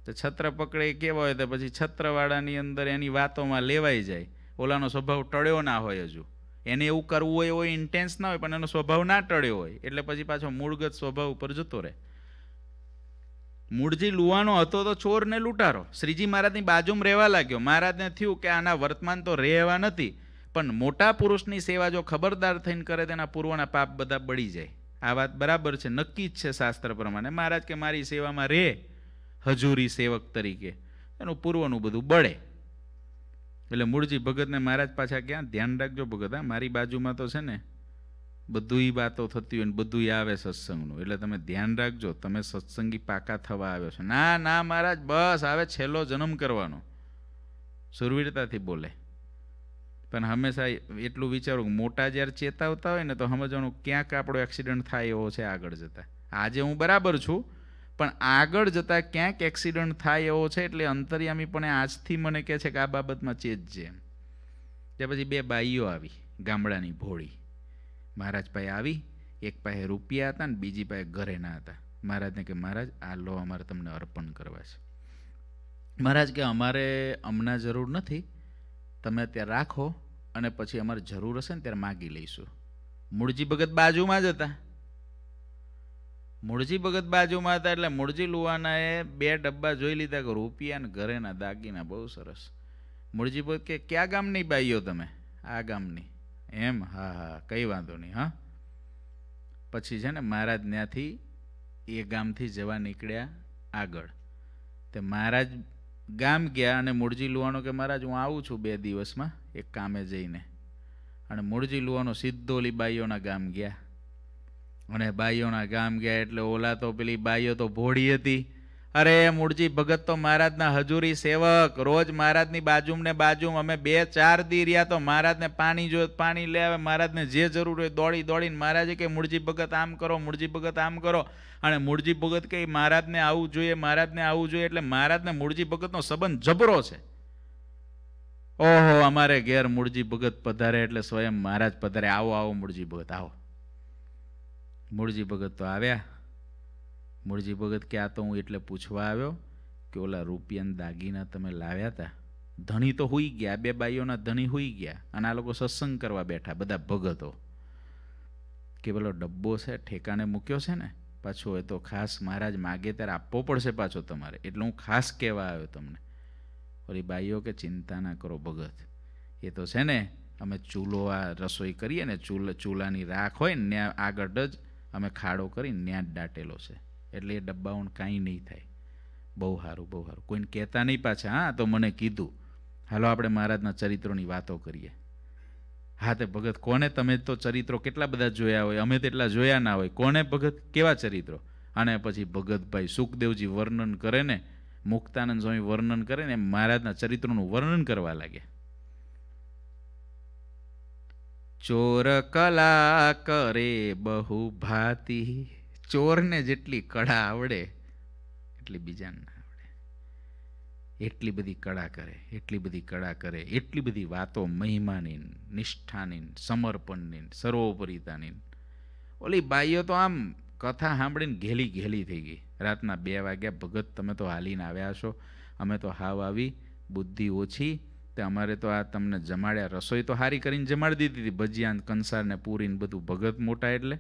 તો છત્ર પકડે કેવા હોય તો પછી છત્રવાળાની અંદર એની વાતોમાં લેવાઈ જાય ઓલાનો સ્વભાવ ટળ્યો ના હોય હજુ એને એવું કરવું હોય એવો ઇન્ટેન્સ ના હોય પણ એનો સ્વભાવ ના ટળ્યો હોય એટલે પછી પાછો મૂળગત સ્વભાવ ઉપર જતો રહે મૂળજી લુવાનો હતો તો ચોર ને લૂંટારો શ્રીજી મહારાજની બાજુમાં રહેવા લાગ્યો મહારાજને થયું કે આના વર્તમાન તો રહેવા નથી પણ મોટા પુરુષની સેવા જો ખબરદાર થઈને કરે તેના પૂર્વના પાપ બધા બળી જાય આ વાત બરાબર છે નક્કી જ છે શાસ્ત્ર પ્રમાણે મહારાજ કે મારી સેવામાં રહે હજૂરી સેવક તરીકે એનું પૂર્વનું બધું બળે એટલે મૂળજી ભગતને મહારાજ પાછા ક્યાં ધ્યાન રાખજો ભગત હા મારી બાજુમાં તો છે ને બધું વાતો થતી હોય ને બધું આવે સત્સંગનું એટલે તમે ધ્યાન રાખજો તમે સત્સંગી પાકા થવા આવ્યો છો ના ના મહારાજ બસ આવે છેલ્લો જન્મ કરવાનો સુરવીરતાથી બોલે પણ હંમેશા એટલું વિચારું મોટા જ્યારે ચેતાવતા હોય ને તો સમજવાનું ક્યાંક આપણો એક્સિડન્ટ થાય એવો છે આગળ જતાં આજે હું બરાબર છું પણ આગળ જતાં ક્યાંક એક્સિડન્ટ થાય એવો છે એટલે અંતરિયામી અંતર્યામીપણે આજથી મને કહે છે કે આ બાબતમાં ચેતજે ત્યાર પછી બે બાઈઓ આવી ગામડાની ભોળી મહારાજ પાસે આવી એક પાસે રૂપિયા હતા ને બીજી પાસે ઘરેના હતા મહારાજને કે મહારાજ આ લો અમારે તમને અર્પણ કરવા છે મહારાજ કે અમારે હમણાં જરૂર નથી તમે અત્યારે રાખો અને પછી અમારે જરૂર હશે ને ત્યારે માગી લઈશું મૂળજી ભગત બાજુમાં જ હતા મૂળજી ભગત બાજુમાં હતા એટલે મૂળજી લુવાનાએ બે ડબ્બા જોઈ લીધા કે રૂપિયા ને ઘરેના દાગીના બહુ સરસ મૂળજી ભગત કે ક્યાં ગામની બાઈઓ તમે આ ગામની એમ હા હા કંઈ વાંધો નહીં હા પછી છે ને મહારાજ ત્યાંથી એ ગામથી જવા નીકળ્યા આગળ તે મહારાજ ગામ ગયા અને મૂળજી લુવાનો કે મહારાજ હું આવું છું બે દિવસમાં એક કામે જઈને અને મૂળજી લુવાનો સીધો બાઈઓના ગામ ગયા અને બાઈઓના ગામ ગયા એટલે ઓલા તો પેલી બાઈઓ તો ભોળી હતી અરે મૂળજી ભગત તો મહારાજના હજુરી સેવક રોજ મહારાજની બાજુમ ને બાજુમ અમે બે ચાર દી રહ્યા તો મહારાજને પાણી જો પાણી લે આવે મહારાજને જે જરૂર હોય દોડી દોડીને મહારાજે કે મૂળજી ભગત આમ કરો મૂળજી ભગત આમ કરો અને મૂળજી ભગત કે મહારાજને આવવું જોઈએ મહારાજને આવવું જોઈએ એટલે મહારાજને મૂળજી ભગતનો સંબંધ જબરો છે ઓહો અમારે ઘેર મૂળજી ભગત પધારે એટલે સ્વયં મહારાજ પધારે આવો આવો મૂળજી ભગત આવો મૂળજી ભગત તો આવ્યા મૂળજી ભગત કે આ તો હું એટલે પૂછવા આવ્યો કે ઓલા રૂપિયાના દાગીના તમે લાવ્યા હતા ધણી તો હોઈ ગયા બે બાઈઓના ધણી હોઈ ગયા અને આ લોકો સત્સંગ કરવા બેઠા બધા ભગતો કે પેલો ડબ્બો છે ઠેકાને મૂક્યો છે ને પાછો એ તો ખાસ મહારાજ માગે ત્યારે આપવો પડશે પાછો તમારે એટલે હું ખાસ કહેવા આવ્યો તમને ઓલી બાઈઓ કે ચિંતા ના કરો ભગત એ તો છે ને અમે ચૂલો આ રસોઈ કરીએ ને ચૂલ ચૂલાની રાખ હોય ને આગળ જ અમે ખાડો કરીને ત્યાં જ દાટેલો છે એટલે એ ડબ્બાઓને કાંઈ નહીં થાય બહુ સારું બહુ સારું કોઈને કહેતા નહીં પાછા હા તો મને કીધું હાલો આપણે મહારાજના ચરિત્રોની વાતો કરીએ હા તે ભગત કોને તમે તો ચરિત્રો કેટલા બધા જોયા હોય અમે તેટલા જોયા ના હોય કોને ભગત કેવા ચરિત્રો અને પછી ભગતભાઈ સુખદેવજી વર્ણન કરે ને મુક્તાનંદ સ્વામી વર્ણન કરે ને મહારાજના ચરિત્રોનું વર્ણન કરવા લાગ્યા ચોર કલા કરે બહુ ભાતિ ચોરને જેટલી કળા આવડે એટલી બીજાને આવડે એટલી બધી કળા કરે એટલી બધી કળા કરે એટલી બધી વાતો મહિમાની નિષ્ઠાની સમર્પણની સર્વોપરિતાની ઓલી બાઈઓ તો આમ કથા સાંભળીને ઘેલી ઘેલી થઈ ગઈ રાતના બે વાગ્યા ભગત તમે તો હાલીને આવ્યા છો અમે તો હાવ આવી બુદ્ધિ ઓછી તે અમારે તો આ તમને જમાડ્યા રસોઈ તો હારી કરીને જમાડી દીધી હતી ભજીયાન કંસારને પૂરીને બધું ભગત મોટા એટલે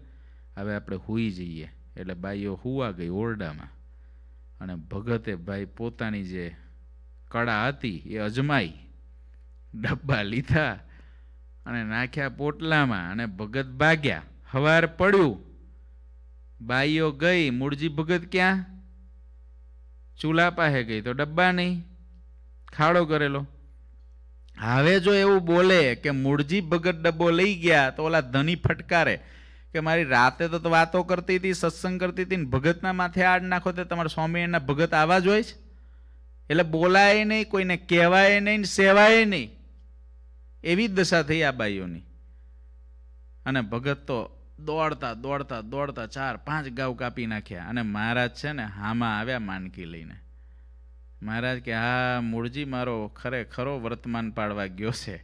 હવે આપણે હુઈ જઈએ એટલે બાઈઓ હુવા ગઈ ઓરડામાં અને ભગતે ભાઈ પોતાની જે કળા હતી એ અજમાઈ ડબ્બા લીધા અને નાખ્યા પોટલામાં અને ભગત ભાગ્યા હવાર પડ્યું બાઈઓ ગઈ મૂળજી ભગત ક્યાં ચૂલા પાસે ગઈ તો ડબ્બા નહીં ખાડો કરેલો હવે જો એવું બોલે કે મૂળજી ભગત ડબ્બો લઈ ગયા તો ઓલા ધની ફટકારે કે મારી રાતે તો વાતો કરતી હતી સત્સંગ કરતી હતી ને ભગતના માથે આડ નાખો તો તમારા સ્વામિનારાયણના ભગત આવા જ હોય છે એટલે બોલાય નહીં કોઈને કહેવાય નહીં ને સેવાય નહીં એવી જ દશા થઈ આ બાઈઓની અને ભગત તો દોડતા દોડતા દોડતા ચાર પાંચ ગાવ કાપી નાખ્યા અને મહારાજ છે ને હામાં આવ્યા માનકી લઈને મહારાજ કે હા મૂળજી મારો ખરેખરો વર્તમાન પાડવા ગયો છે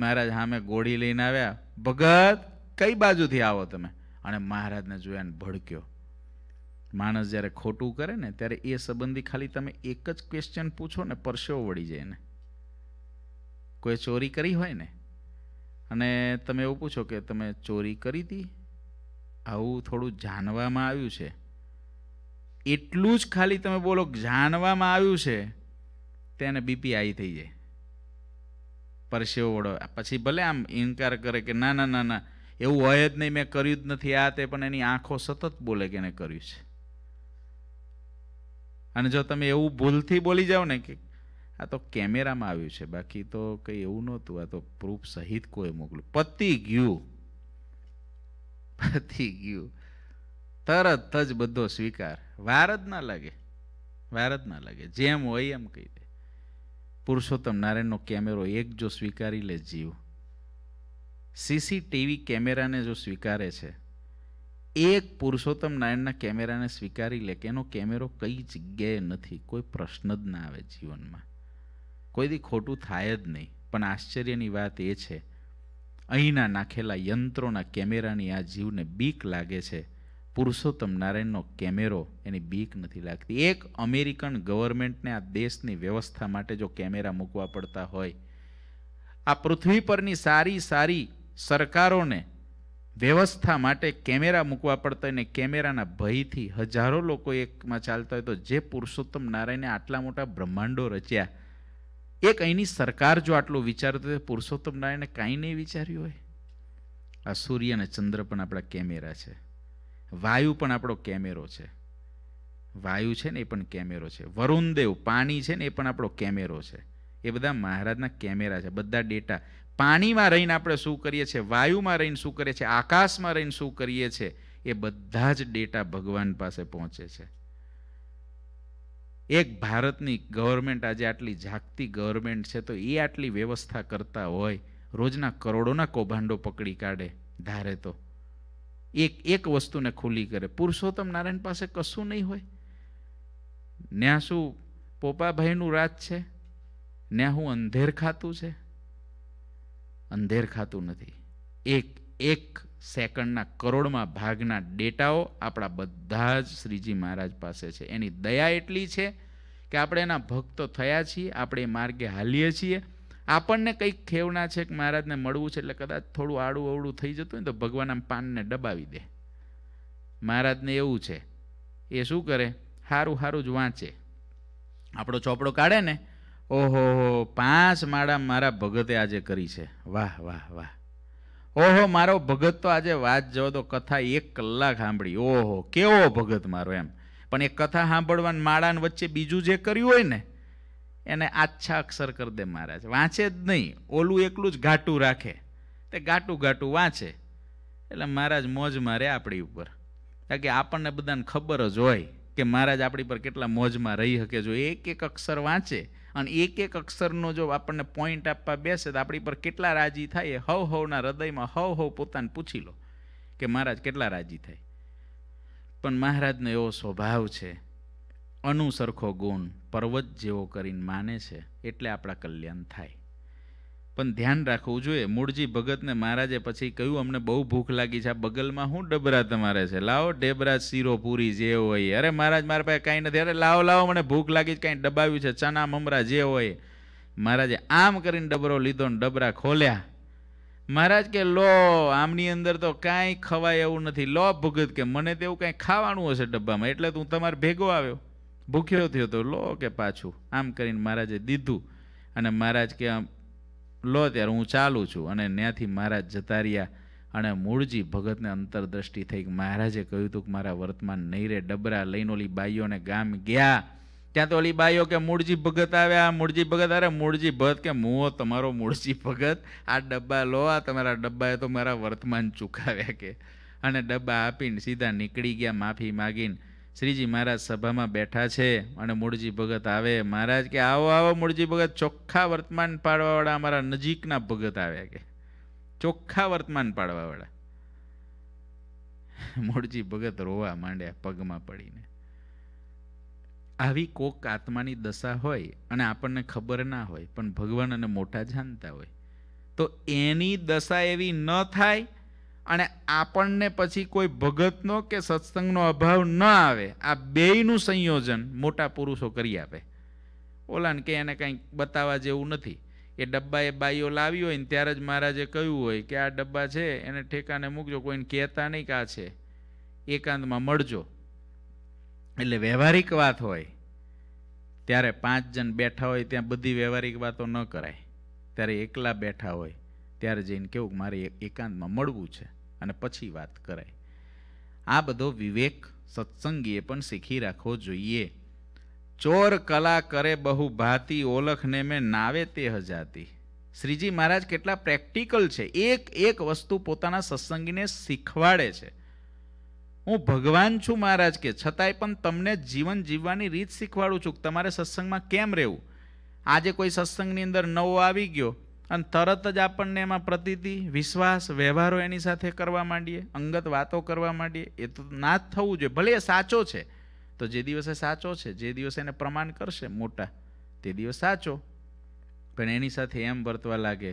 મહારાજ હા મેં ગોળી લઈને આવ્યા ભગત કઈ બાજુથી આવો તમે અને મહારાજને જોયાને ભડક્યો માણસ જ્યારે ખોટું કરે ને ત્યારે એ સંબંધી ખાલી તમે એક જ ક્વેશ્ચન પૂછો ને પરસેવો વળી જાય ને કોઈ ચોરી કરી હોય ને અને તમે એવું પૂછો કે તમે ચોરી કરી હતી આવું થોડું જાણવામાં આવ્યું છે એટલું જ ખાલી તમે બોલો જાણવામાં આવ્યું છે તેને બીપી બીપીઆઈ થઈ જાય પરસેવો વળો પછી ભલે આમ ઇનકાર કરે કે ના ના ના ના એવું હોય જ નહીં મેં કર્યું જ નથી આ તે પણ એની આંખો સતત બોલે કે એને કર્યું છે અને જો તમે એવું ભૂલથી બોલી જાઓ ને કે આ તો કેમેરામાં આવ્યું છે બાકી તો કંઈ એવું નહોતું આ તો પ્રૂફ સહિત કોઈ મોકલું પતી ગયું પતી ગયું તરત જ બધો સ્વીકાર વાર જ ના લાગે વાર જ ના લાગે જેમ હોય એમ કહી દે પુરુષોત્તમ નારાયણનો કેમેરો એક જો સ્વીકારી લે જીવ સીસીટીવી કેમેરાને જો સ્વીકારે છે એક પુરુષોત્તમ નારાયણના કેમેરાને સ્વીકારી લે કે એનો કેમેરો કઈ જગ્યાએ નથી કોઈ પ્રશ્ન જ ના આવે જીવનમાં કોઈથી ખોટું થાય જ નહીં પણ આશ્ચર્યની વાત એ છે અહીંના નાખેલા યંત્રોના કેમેરાની આ જીવને બીક લાગે છે પુરુષોત્તમ નારાયણનો કેમેરો એની બીક નથી લાગતી એક અમેરિકન ગવર્મેન્ટને આ દેશની વ્યવસ્થા માટે જો કેમેરા મૂકવા પડતા હોય આ પૃથ્વી પરની સારી સારી સરકારોને વ્યવસ્થા માટે કેમેરા મૂકવા પડતા હોય ને કેમેરાના ભયથી હજારો લોકો એકમાં ચાલતા હોય તો જે પુરુષોત્તમ નારાયણે આટલા મોટા બ્રહ્માંડો રચ્યા એ કંઈની સરકાર જો આટલું વિચારતો હોય પુરુષોત્તમ નારાયણે કાંઈ નહીં વિચાર્યું હોય આ સૂર્ય અને ચંદ્ર પણ આપણા કેમેરા છે વાયુ પણ આપણો કેમેરો છે વાયુ છે ને એ પણ કેમેરો છે વરુણદેવ પાણી છે ને એ પણ આપણો કેમેરો છે એ બધા મહારાજના કેમેરા છે બધા ડેટા પાણીમાં રહીને આપણે શું કરીએ છીએ વાયુમાં રહીને શું કરીએ છીએ આકાશમાં રહીને શું કરીએ છીએ એ બધા જ ડેટા ભગવાન પાસે પહોંચે છે એક ભારતની ગવર્મેન્ટ આજે આટલી જાગતી ગવર્મેન્ટ છે તો એ આટલી વ્યવસ્થા કરતા હોય રોજના કરોડોના કૌભાંડો પકડી કાઢે ધારે તો એક એક વસ્તુને ખુલ્લી કરે પુરુષોત્તમ નારાયણ પાસે કશું નહીં હોય ત્યાં શું પોપાભાઈનું રાજ છે ત્યાં હું અંધેર ખાતું છે અંધેર ખાતું નથી એક એક સેકન્ડના કરોડમાં ભાગના ડેટાઓ આપણા બધા જ શ્રીજી મહારાજ પાસે છે એની દયા એટલી છે કે આપણે એના ભક્ત થયા છીએ આપણે એ માર્ગે હાલીએ છીએ આપણને કંઈક ખેવના છે કે મહારાજને મળવું છે એટલે કદાચ થોડું આડું અવળું થઈ જતું હોય તો ભગવાન આમ પાનને દબાવી દે મહારાજને એવું છે એ શું કરે સારું સારું જ વાંચે આપણો ચોપડો કાઢે ને ઓહો પાંચ માળા મારા ભગતે આજે કરી છે વાહ વાહ વાહ ઓહો મારો ભગત તો આજે વાત જવો તો કથા એક કલાક સાંભળી ઓહો કેવો ભગત મારો એમ પણ એ કથા સાંભળવાની માળાને વચ્ચે બીજું જે કર્યું હોય ને એને આછા અક્ષર કરી દે મહારાજ વાંચે જ નહીં ઓલું એકલું જ ઘાટું રાખે તે ઘાટું ઘાટું વાંચે એટલે મહારાજ મોજ મારે આપણી ઉપર કારણ કે આપણને બધાને ખબર જ હોય કે મહારાજ આપણી પર કેટલા મોજમાં રહી શકે જો એક એક અક્ષર વાંચે અને એક એક અક્ષરનો જો આપણને પોઈન્ટ આપવા બેસે તો આપણી પર કેટલા રાજી થાય એ હવ હવના હૃદયમાં હવ હવ પોતાને પૂછી લો કે મહારાજ કેટલા રાજી થાય પણ મહારાજનો એવો સ્વભાવ છે અનુસરખો ગુણ પર્વત જેવો કરીને માને છે એટલે આપણા કલ્યાણ થાય પણ ધ્યાન રાખવું જોઈએ મૂળજી ભગતને મહારાજે પછી કહ્યું અમને બહુ ભૂખ લાગી છે આ બગલમાં શું ડબરા તમારે છે લાવો ડેબરા શીરો પૂરી જે હોય અરે મહારાજ મારા પાસે કાંઈ નથી અરે લાવો લાવો મને ભૂખ લાગી છે કાંઈ ડબાવ્યું છે ચના મમરા જે હોય મહારાજે આમ કરીને ડબરો લીધો ને ડબરા ખોલ્યા મહારાજ કે લો આમની અંદર તો કાંઈ ખવાય એવું નથી લો ભગત કે મને તેવું કાંઈ ખાવાનું હશે ડબ્બામાં એટલે તું તમારે ભેગો આવ્યો ભૂખ્યો થયો તો લો કે પાછું આમ કરીને મહારાજે દીધું અને મહારાજ કે આમ લો ત્યારે હું ચાલું છું અને ત્યાંથી મહારાજ જતા રહ્યા અને મૂળજી ભગતને અંતરદ્રષ્ટિ થઈ મહારાજે કહ્યું હતું કે મારા વર્તમાન નહીં રે ડબરા લઈને ઓલી બાઈઓને ગામ ગયા ત્યાં તો ઓલી બાઈઓ કે મૂળજી ભગત આવ્યા મૂળજી ભગત અરે મૂળજી ભગત કે મુઓ તમારો મૂળજી ભગત આ ડબ્બા લો આ તમારા ડબ્બાએ તો મારા વર્તમાન ચૂકાવ્યા કે અને ડબ્બા આપીને સીધા નીકળી ગયા માફી માગીને શ્રીજી મહારાજ સભામાં બેઠા છે અને મૂળજી ભગત આવે મહારાજ કે આવો આવો મૂળજી ભગત ચોખ્ખા વર્તમાન પાડવાવાળા અમારા નજીકના ભગત આવ્યા કે ચોખ્ખા વર્તમાન પાડવાવાળા મૂળજી ભગત રોવા માંડ્યા પગમાં પડીને આવી કોક આત્માની દશા હોય અને આપણને ખબર ના હોય પણ ભગવાન અને મોટા જાણતા હોય તો એની દશા એવી ન થાય અને આપણને પછી કોઈ ભગતનો કે સત્સંગનો અભાવ ન આવે આ બેયનું સંયોજન મોટા પુરુષો કરી આપે ઓલાને કે એને કંઈક બતાવવા જેવું નથી એ ડબ્બા એ બાઈઓ લાવી હોય ને ત્યારે જ મહારાજે કહ્યું હોય કે આ ડબ્બા છે એને ઠેકાને મૂકજો કોઈને કહેતા નહીં કે આ છે એકાંતમાં મળજો એટલે વ્યવહારિક વાત હોય ત્યારે પાંચ જણ બેઠા હોય ત્યાં બધી વ્યવહારિક વાતો ન કરાય ત્યારે એકલા બેઠા હોય ત્યારે જઈને કેવું મારે એકાંતમાં મળવું છે અને પછી વાત કરાય આ બધો વિવેક સત્સંગીએ પણ શીખી રાખવો જોઈએ ચોર કલા કરે બહુ ભાતી ઓળખને મેં નાવે તે હજાતી શ્રીજી મહારાજ કેટલા પ્રેક્ટિકલ છે એક એક વસ્તુ પોતાના સત્સંગીને શીખવાડે છે હું ભગવાન છું મહારાજ કે છતાંય પણ તમને જીવન જીવવાની રીત શીખવાડું છું તમારે સત્સંગમાં કેમ રહેવું આજે કોઈ સત્સંગની અંદર નવો આવી ગયો અને તરત જ આપણને એમાં પ્રતીતિ વિશ્વાસ વ્યવહારો એની સાથે કરવા માંડીએ અંગત વાતો કરવા માંડીએ એ તો ના જ થવું જોઈએ ભલે એ સાચો છે તો જે દિવસે સાચો છે જે દિવસે એને પ્રમાણ કરશે મોટા તે દિવસ સાચો પણ એની સાથે એમ વર્તવા લાગે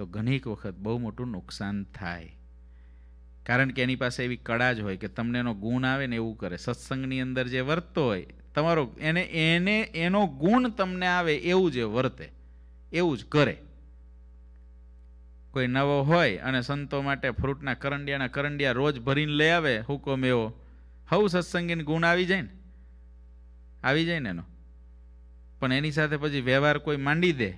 તો ઘણીક વખત બહુ મોટું નુકસાન થાય કારણ કે એની પાસે એવી કળા જ હોય કે તમને એનો ગુણ આવે ને એવું કરે સત્સંગની અંદર જે વર્તતો હોય તમારો એને એને એનો ગુણ તમને આવે એવું જે વર્તે એવું જ કરે કોઈ નવો હોય અને સંતો માટે ફ્રૂટના કરંડિયાના કરંડિયા રોજ ભરીને લઈ આવે હુકમ એવો હવ સત્સંગીને ગુણ આવી જાય ને આવી જાય ને એનો પણ એની સાથે પછી વ્યવહાર કોઈ માંડી દે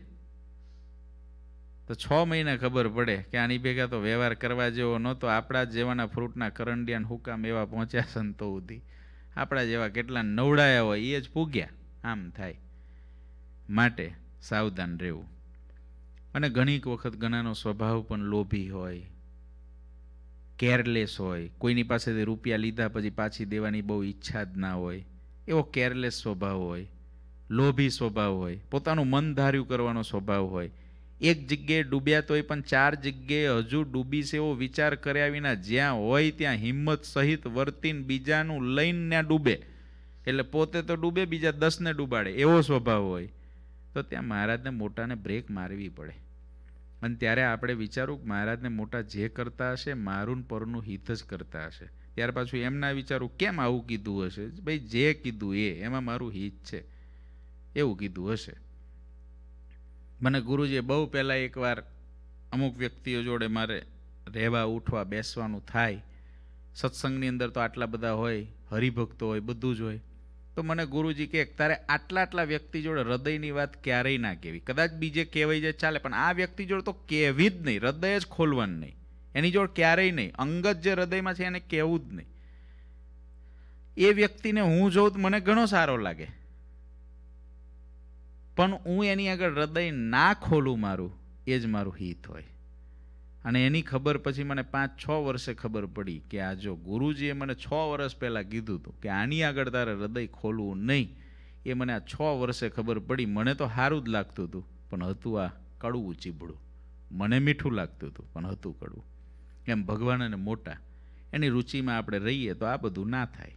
તો છ મહિના ખબર પડે કે આની ભેગા તો વ્યવહાર કરવા જેવો નહોતો આપણા જેવાના ફ્રૂટના કરંડિયાને હુકામ એવા પહોંચ્યા સંતો સુધી આપણા જેવા કેટલા નવડાયા હોય એ જ પૂગ્યા આમ થાય માટે સાવધાન રહેવું અને ઘણીક વખત ઘણાનો સ્વભાવ પણ લોભી હોય કેરલેસ હોય કોઈની પાસેથી રૂપિયા લીધા પછી પાછી દેવાની બહુ ઈચ્છા જ ના હોય એવો કેરલેસ સ્વભાવ હોય લોભી સ્વભાવ હોય પોતાનું મન ધાર્યું કરવાનો સ્વભાવ હોય એક જગ્યાએ ડૂબ્યા તોય પણ ચાર જગ્યાએ હજુ ડૂબી છે એવો વિચાર કર્યા વિના જ્યાં હોય ત્યાં હિંમત સહિત વર્તીન બીજાનું લઈને ત્યાં ડૂબે એટલે પોતે તો ડૂબે બીજા દસને ડૂબાડે એવો સ્વભાવ હોય તો ત્યાં મહારાજને મોટાને બ્રેક મારવી પડે અને ત્યારે આપણે વિચારું કે મહારાજને મોટા જે કરતા હશે મારું પરનું હિત જ કરતા હશે ત્યાર પાછું એમના વિચારું કેમ આવું કીધું હશે ભાઈ જે કીધું એ એમાં મારું હિત છે એવું કીધું હશે મને ગુરુજીએ બહુ પહેલાં એકવાર અમુક વ્યક્તિઓ જોડે મારે રહેવા ઉઠવા બેસવાનું થાય સત્સંગની અંદર તો આટલા બધા હોય હરિભક્તો હોય બધું જ હોય તો મને ગુરુજી કે તારે આટલા આટલા વ્યક્તિ જોડે હૃદયની વાત ક્યારેય ના કહેવી કદાચ બીજે કહેવાય જાય ચાલે પણ આ વ્યક્તિ જોડે તો કહેવી જ નહીં હૃદય જ ખોલવાનું નહીં એની જોડે ક્યારેય નહીં અંગત જે હૃદયમાં છે એને કહેવું જ નહીં એ વ્યક્તિને હું જોઉં તો મને ઘણો સારો લાગે પણ હું એની આગળ હૃદય ના ખોલું મારું એ જ મારું હિત હોય અને એની ખબર પછી મને પાંચ છ વર્ષે ખબર પડી કે આ જો ગુરુજીએ મને છ વર્ષ પહેલાં કીધું હતું કે આની આગળ તારે હૃદય ખોલવું નહીં એ મને આ છ વર્ષે ખબર પડી મને તો સારું જ લાગતું હતું પણ હતું આ કડવું ચીબડું મને મીઠું લાગતું હતું પણ હતું કડવું એમ ભગવાન અને મોટા એની રુચિમાં આપણે રહીએ તો આ બધું ના થાય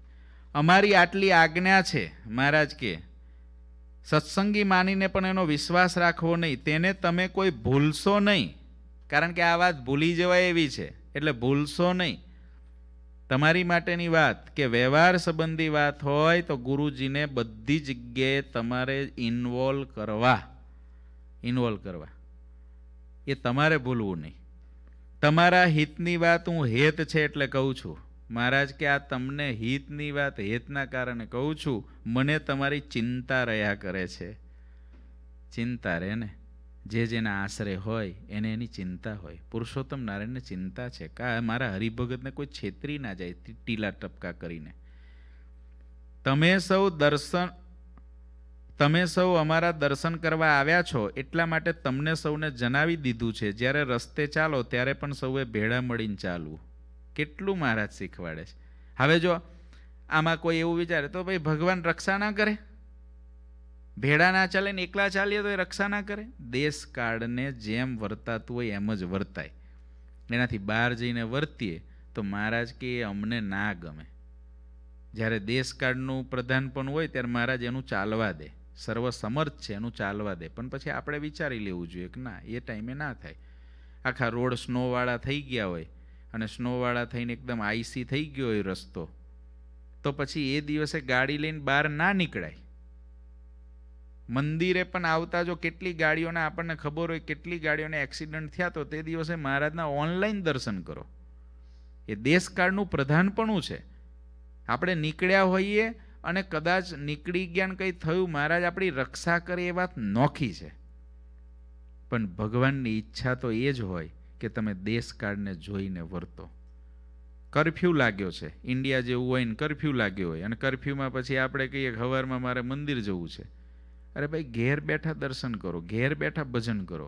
અમારી આટલી આજ્ઞા છે મહારાજ કે સત્સંગી માનીને પણ એનો વિશ્વાસ રાખવો નહીં તેને તમે કોઈ ભૂલશો નહીં કારણ કે આ વાત ભૂલી જવાય એવી છે એટલે ભૂલશો નહીં તમારી માટેની વાત કે વ્યવહાર સંબંધી વાત હોય તો ગુરુજીને બધી જગ્યાએ તમારે ઇન્વોલ્વ કરવા ઇન્વોલ્વ કરવા એ તમારે ભૂલવું નહીં તમારા હિતની વાત હું હેત છે એટલે કહું છું મહારાજ કે આ તમને હિતની વાત હેતના કારણે કહું છું મને તમારી ચિંતા રહ્યા કરે છે ચિંતા રહે ને જે જેના આશરે હોય એને એની ચિંતા હોય પુરુષોત્તમ નારાયણને ચિંતા છે કા મારા હરિભગતને કોઈ છેતરી ના જાય ટીલા ટપકા કરીને તમે સૌ દર્શન તમે સૌ અમારા દર્શન કરવા આવ્યા છો એટલા માટે તમને સૌને જણાવી દીધું છે જ્યારે રસ્તે ચાલો ત્યારે પણ સૌએ ભેળા મળીને ચાલવું કેટલું મહારાજ શીખવાડે છે હવે જો આમાં કોઈ એવું વિચારે તો ભાઈ ભગવાન રક્ષા ના કરે ભેડા ના ચાલે ને એકલા ચાલીએ તો એ રક્ષા ના કરે દેશ કાળને જેમ વર્તાતું હોય એમ જ વર્તાય એનાથી બહાર જઈને વર્તીએ તો મહારાજ કે એ અમને ના ગમે જ્યારે દેશ દેશકાળનું પ્રધાન પણ હોય ત્યારે મહારાજ એનું ચાલવા દે સર્વસમર્થ છે એનું ચાલવા દે પણ પછી આપણે વિચારી લેવું જોઈએ કે ના એ ટાઈમે ના થાય આખા રોડ સ્નોવાળા થઈ ગયા હોય અને સ્નોવાળા થઈને એકદમ આઈસી થઈ ગયો હોય રસ્તો તો પછી એ દિવસે ગાડી લઈને બહાર ના નીકળાય મંદિરે પણ આવતા જો કેટલી ગાડીઓને આપણને ખબર હોય કેટલી ગાડીઓને એક્સિડન્ટ થયા તો તે દિવસે મહારાજના ઓનલાઈન દર્શન કરો એ દેશકાળનું પ્રધાનપણું છે આપણે નીકળ્યા હોઈએ અને કદાચ નીકળી જ્ઞાન કંઈ થયું મહારાજ આપણી રક્ષા કરે એ વાત નોખી છે પણ ભગવાનની ઈચ્છા તો એ જ હોય કે તમે દેશકાળને જોઈને વર્તો કરફ્યુ લાગ્યો છે ઇન્ડિયા જેવું હોય ને કરફ્યુ લાગ્યો હોય અને કરફ્યુમાં પછી આપણે કહીએ કે મારે મંદિર જવું છે અરે ભાઈ ઘેર બેઠા દર્શન કરો ઘેર બેઠા ભજન કરો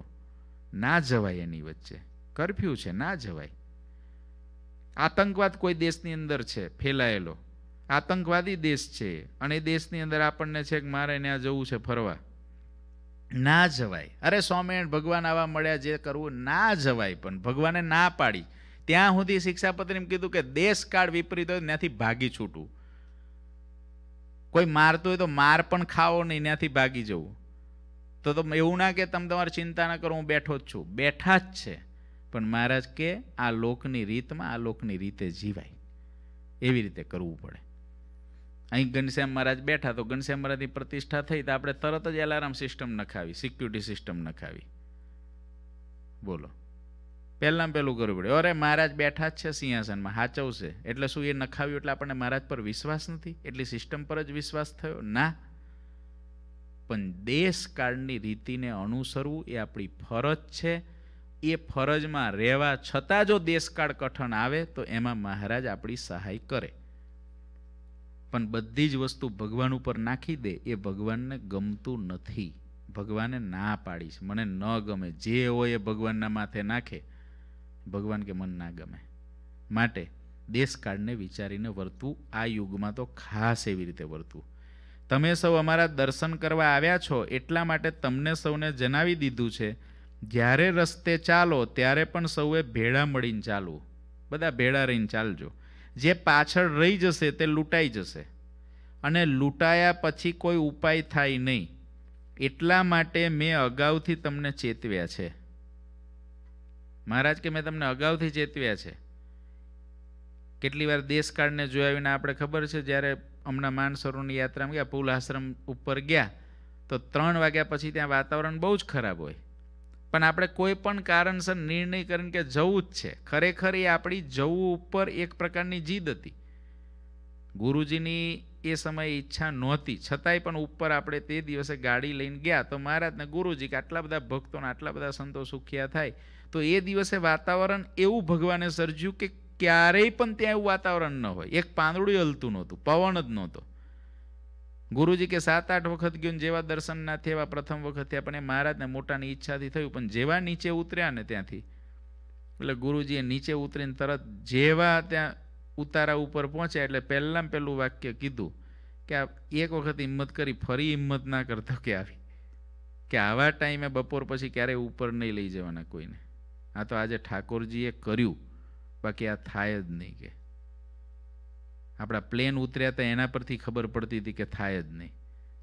ના જવાય એની વચ્ચે કરફ્યુ છે ના જવાય આતંકવાદ કોઈ દેશની અંદર છે ફેલાયેલો આતંકવાદી દેશ છે અને દેશની અંદર આપણને છે કે મારે ત્યાં જવું છે ફરવા ના જવાય અરે સ્વામિનારાયણ ભગવાન આવા મળ્યા જે કરવું ના જવાય પણ ભગવાને ના પાડી ત્યાં સુધી શિક્ષાપત્રીમાં કીધું કે દેશ કાળ વિપરીત હોય ત્યાંથી ભાગી છૂટું કોઈ મારતું હોય તો માર પણ ખાઓ ને એનાથી ભાગી જવું તો તમે એવું ના કે તમે તમારી ચિંતા ના કરો હું બેઠો જ છું બેઠા જ છે પણ મહારાજ કે આ લોકની રીતમાં આ લોકની રીતે જીવાય એવી રીતે કરવું પડે અહીં ઘનશ્યામ મહારાજ બેઠા તો ઘનશ્યામ મહારાજની પ્રતિષ્ઠા થઈ તો આપણે તરત જ એલાર્મ સિસ્ટમ નખાવી સિક્યુરિટી સિસ્ટમ નખાવી બોલો પહેલાં પહેલું કરવું પડ્યું અરે મહારાજ બેઠા જ છે સિંહાસનમાં હાચવશે એટલે શું એ નખાવ્યું એટલે આપણને મહારાજ પર વિશ્વાસ નથી એટલી સિસ્ટમ પર જ વિશ્વાસ થયો ના પણ દેશકાળની રીતિને અનુસરવું એ આપણી ફરજ છે એ ફરજમાં રહેવા છતાં જો દેશકાળ કઠણ આવે તો એમાં મહારાજ આપણી સહાય કરે પણ બધી જ વસ્તુ ભગવાન ઉપર નાખી દે એ ભગવાનને ગમતું નથી ભગવાને ના પાડીશ મને ન ગમે જે હોય એ ભગવાનના માથે નાખે ભગવાન કે મન ના ગમે માટે દેશકાળને વિચારીને વર્તવું આ યુગમાં તો ખાસ એવી રીતે વર્તવું તમે સૌ અમારા દર્શન કરવા આવ્યા છો એટલા માટે તમને સૌને જણાવી દીધું છે જ્યારે રસ્તે ચાલો ત્યારે પણ સૌએ ભેળા મળીને ચાલવું બધા ભેળા રહીને ચાલજો જે પાછળ રહી જશે તે લૂંટાઈ જશે અને લૂંટાયા પછી કોઈ ઉપાય થાય નહીં એટલા માટે મેં અગાઉથી તમને ચેતવ્યા છે મહારાજ કે મેં તમને અગાઉથી ચેતવ્યા છે કેટલી વાર દેશકાળને જોયા વિના આપણે ખબર છે જ્યારે હમણાં માનસરોની યાત્રામાં ગયા પુલ આશ્રમ ઉપર ગયા તો ત્રણ વાગ્યા પછી ત્યાં વાતાવરણ બહુ જ ખરાબ હોય પણ આપણે કોઈ પણ કારણસર નિર્ણય કરીને કે જવું જ છે ખરેખર એ આપણી જવું ઉપર એક પ્રકારની જીદ હતી ગુરુજીની એ સમયે ઈચ્છા નહોતી છતાંય પણ ઉપર આપણે તે દિવસે ગાડી લઈને ગયા તો મહારાજને ગુરુજી કે આટલા બધા ભક્તોને આટલા બધા સંતો સુખિયા થાય તો એ દિવસે વાતાવરણ એવું ભગવાને સર્જ્યું કે ક્યારેય પણ ત્યાં એવું વાતાવરણ ન હોય એક પાંદડું હલતું નહોતું પવન જ નહોતો ગુરુજી કે સાત આઠ વખત ગયું જેવા દર્શન ના થયા પ્રથમ વખત થયા પણ એ મહારાજને મોટાની ઈચ્છાથી થયું પણ જેવા નીચે ઉતર્યા ને ત્યાંથી એટલે ગુરુજીએ નીચે ઉતરીને તરત જેવા ત્યાં ઉતારા ઉપર પહોંચ્યા એટલે પહેલાં પહેલું વાક્ય કીધું કે આ એક વખત હિંમત કરી ફરી હિંમત ના કરતો કે આવી કે આવા ટાઈમે બપોર પછી ક્યારેય ઉપર નહીં લઈ જવાના કોઈને આ તો આજે ઠાકોરજીએ કર્યું બાકી આ થાય જ નહીં કે આપણા પ્લેન ઉતર્યા હતા એના પરથી ખબર પડતી હતી કે થાય જ નહીં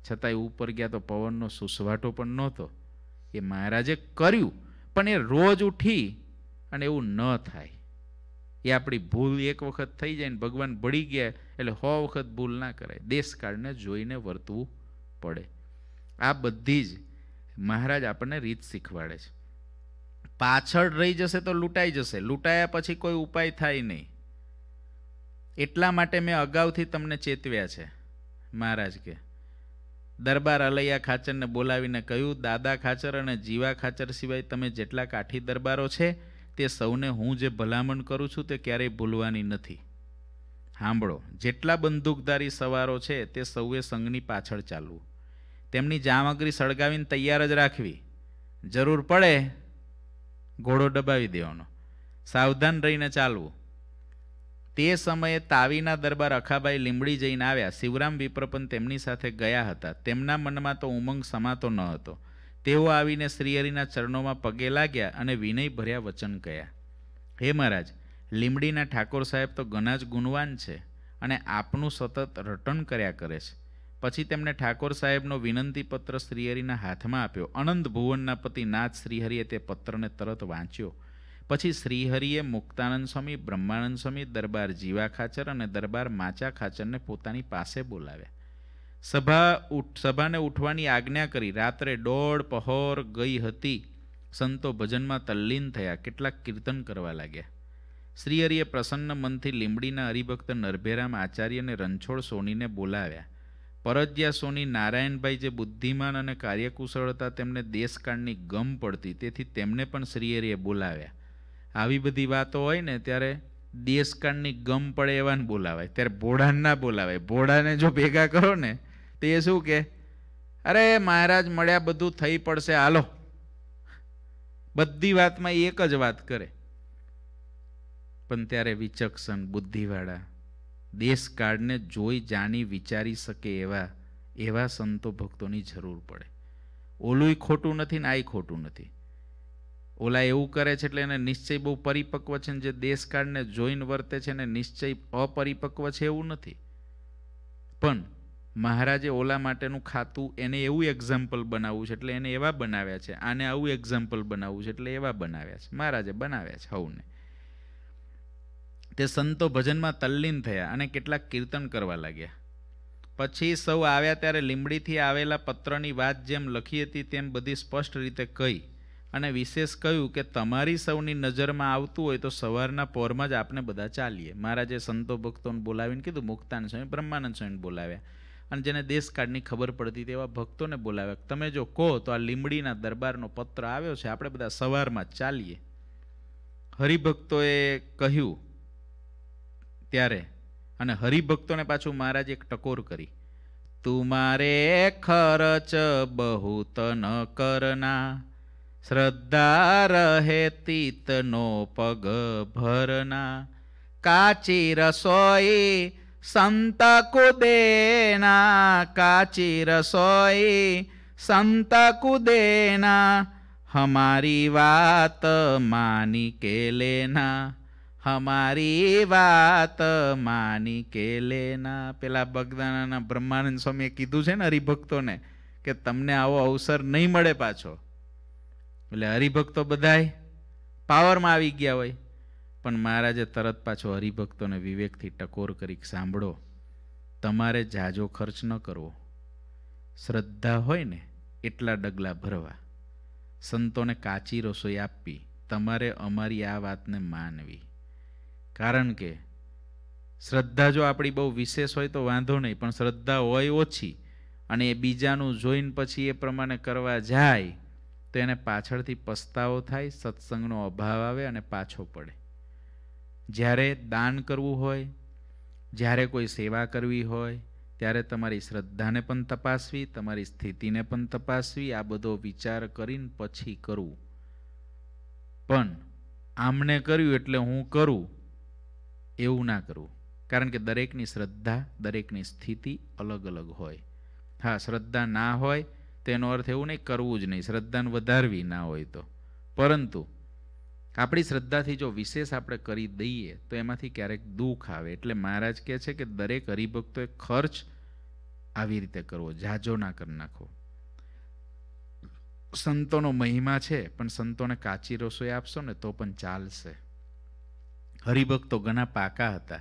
છતાંય ઉપર ગયા તો પવનનો સુસવાટો પણ નહોતો એ મહારાજે કર્યું પણ એ રોજ ઉઠી અને એવું ન થાય એ આપણી ભૂલ એક વખત થઈ જાય ને ભગવાન બળી ગયા એટલે સો વખત ભૂલ ના કરાય દેશકાળને જોઈને વર્તવું પડે આ બધી જ મહારાજ આપણને રીત શીખવાડે છે પાછળ રહી જશે તો લૂંટાઈ જશે લૂંટાયા પછી કોઈ ઉપાય થાય નહીં એટલા માટે મેં અગાઉથી તમને ચેતવ્યા છે મહારાજ કે દરબાર અલૈયા ખાચરને બોલાવીને કહ્યું દાદા ખાચર અને જીવા ખાચર સિવાય તમે જેટલા કાઠી દરબારો છે તે સૌને હું જે ભલામણ કરું છું તે ક્યારેય ભૂલવાની નથી સાંભળો જેટલા બંદૂકધારી સવારો છે તે સૌએ સંઘની પાછળ ચાલવું તેમની જામગરી સળગાવીને તૈયાર જ રાખવી જરૂર પડે ઘોડો દબાવી દેવાનો સાવધાન રહીને ચાલવું તે સમયે તાવીના દરબાર અખાબાઈ લીંબડી જઈને આવ્યા શિવરામ વિપ્રપન તેમની સાથે ગયા હતા તેમના મનમાં તો ઉમંગ સમાતો ન હતો તેઓ આવીને શ્રીહરિના ચરણોમાં પગે લાગ્યા અને વિનય ભર્યા વચન કહ્યા હે મહારાજ લીમડીના ઠાકોર સાહેબ તો ઘણા જ ગુણવાન છે અને આપનું સતત રટણ કર્યા કરે છે પછી તેમણે ઠાકોર સાહેબનો વિનંતી પત્ર શ્રીહરિના હાથમાં આપ્યો અનંત ભુવનના પતિ નાથ શ્રીહરિએ તે પત્રને તરત વાંચ્યો પછી શ્રીહરિએ મુક્તાનંદ સ્વામી બ્રહ્માનંદ સ્વામી દરબાર જીવા ખાચર અને દરબાર માચા ખાચરને પોતાની પાસે બોલાવ્યા સભા ઉઠ સભાને ઉઠવાની આજ્ઞા કરી રાત્રે દોઢ પહોર ગઈ હતી સંતો ભજનમાં તલ્લીન થયા કેટલાક કીર્તન કરવા લાગ્યા શ્રીહરિએ પ્રસન્ન મનથી લીંબડીના હરિભક્ત નરભેરામ આચાર્યને રણછોડ સોનીને બોલાવ્યા પરજ્યા સોની નારાયણભાઈ જે બુદ્ધિમાન અને કાર્યકુશળતા તેમને દેશકાળની ગમ પડતી તેથી તેમને પણ શ્રીએરીએ બોલાવ્યા આવી બધી વાતો હોય ને ત્યારે દેશકાળની ગમ પડે એવાને બોલાવાય ત્યારે ભોળાને ના બોલાવાય ભોળાને જો ભેગા કરો ને તે શું કે અરે મહારાજ મળ્યા બધું થઈ પડશે હાલો બધી વાતમાં એક જ વાત કરે પણ ત્યારે વિચક્ષણ બુદ્ધિવાળા દેશકાળને જોઈ જાણી વિચારી શકે એવા એવા સંતો ભક્તોની જરૂર પડે ઓલું ખોટું નથી ને આય ખોટું નથી ઓલા એવું કરે છે એટલે એને નિશ્ચય બહુ પરિપક્વ છે ને જે દેશકાળને જોઈને વર્તે છે ને નિશ્ચય અપરિપક્વ છે એવું નથી પણ મહારાજે ઓલા માટેનું ખાતું એને એવું એક્ઝામ્પલ બનાવવું છે એટલે એને એવા બનાવ્યા છે આને આવું એક્ઝામ્પલ બનાવવું છે એટલે એવા બનાવ્યા છે મહારાજે બનાવ્યા છે હવને તે સંતો ભજનમાં તલ્લીન થયા અને કેટલાક કીર્તન કરવા લાગ્યા પછી સૌ આવ્યા ત્યારે લીમડીથી આવેલા પત્રની વાત જેમ લખી હતી તેમ બધી સ્પષ્ટ રીતે કહી અને વિશેષ કહ્યું કે તમારી સૌની નજરમાં આવતું હોય તો સવારના પોરમાં જ આપણે બધા ચાલીએ મહારાજે સંતો ભક્તોને બોલાવીને કીધું મુક્તાન સ્વામી બ્રહ્માનંદ સ્વામીને બોલાવ્યા અને જેને દેશકાળની ખબર પડતી તેવા ભક્તોને બોલાવ્યા તમે જો કહો તો આ લીમડીના દરબારનો પત્ર આવ્યો છે આપણે બધા સવારમાં ચાલીએ હરિભક્તોએ કહ્યું ત્યારે અને હરિભક્તોને પાછું મહારાજ એક ટકોર કરી તુમારે ખર્ચ બહુત ન કરના શ્રદ્ધા રહે તીતનો પગ ભરના કાચી રસોઈ સંત કુદેના કાચી રસોઈ સંત કુદેના હમારી વાત માની કે લેના હમારી વાત માની કે લેના પેલા બગદાણાના બ્રહ્માનંદ સ્વામીએ કીધું છે ને હરિભક્તોને કે તમને આવો અવસર નહીં મળે પાછો એટલે હરિભક્તો બધાય પાવરમાં આવી ગયા હોય પણ મહારાજે તરત પાછો હરિભક્તોને વિવેકથી ટકોર કરી સાંભળો તમારે જાજો ખર્ચ ન કરવો શ્રદ્ધા હોય ને એટલા ડગલા ભરવા સંતોને કાચી રસોઈ આપવી તમારે અમારી આ વાતને માનવી કારણ કે શ્રદ્ધા જો આપણી બહુ વિશેષ હોય તો વાંધો નહીં પણ શ્રદ્ધા હોય ઓછી અને એ બીજાનું જોઈને પછી એ પ્રમાણે કરવા જાય તો એને પાછળથી પસ્તાવો થાય સત્સંગનો અભાવ આવે અને પાછો પડે જ્યારે દાન કરવું હોય જ્યારે કોઈ સેવા કરવી હોય ત્યારે તમારી શ્રદ્ધાને પણ તપાસવી તમારી સ્થિતિને પણ તપાસવી આ બધો વિચાર કરીને પછી કરવું પણ આમને કર્યું એટલે હું કરું એવું ના કરવું કારણ કે દરેકની શ્રદ્ધા દરેકની સ્થિતિ અલગ અલગ હોય હા શ્રદ્ધા ના હોય તેનો અર્થ એવું નહીં કરવું જ નહીં શ્રદ્ધાને વધારવી ના હોય તો પરંતુ આપણી શ્રદ્ધાથી જો વિશેષ આપણે કરી દઈએ તો એમાંથી ક્યારેક દુઃખ આવે એટલે મહારાજ કહે છે કે દરેક હરિભક્તોએ ખર્ચ આવી રીતે કરવો જાજો ના કરી નાખો સંતોનો મહિમા છે પણ સંતોને કાચી રસોઈ આપશો ને તો પણ ચાલશે હરિભક્તો ઘણા પાકા હતા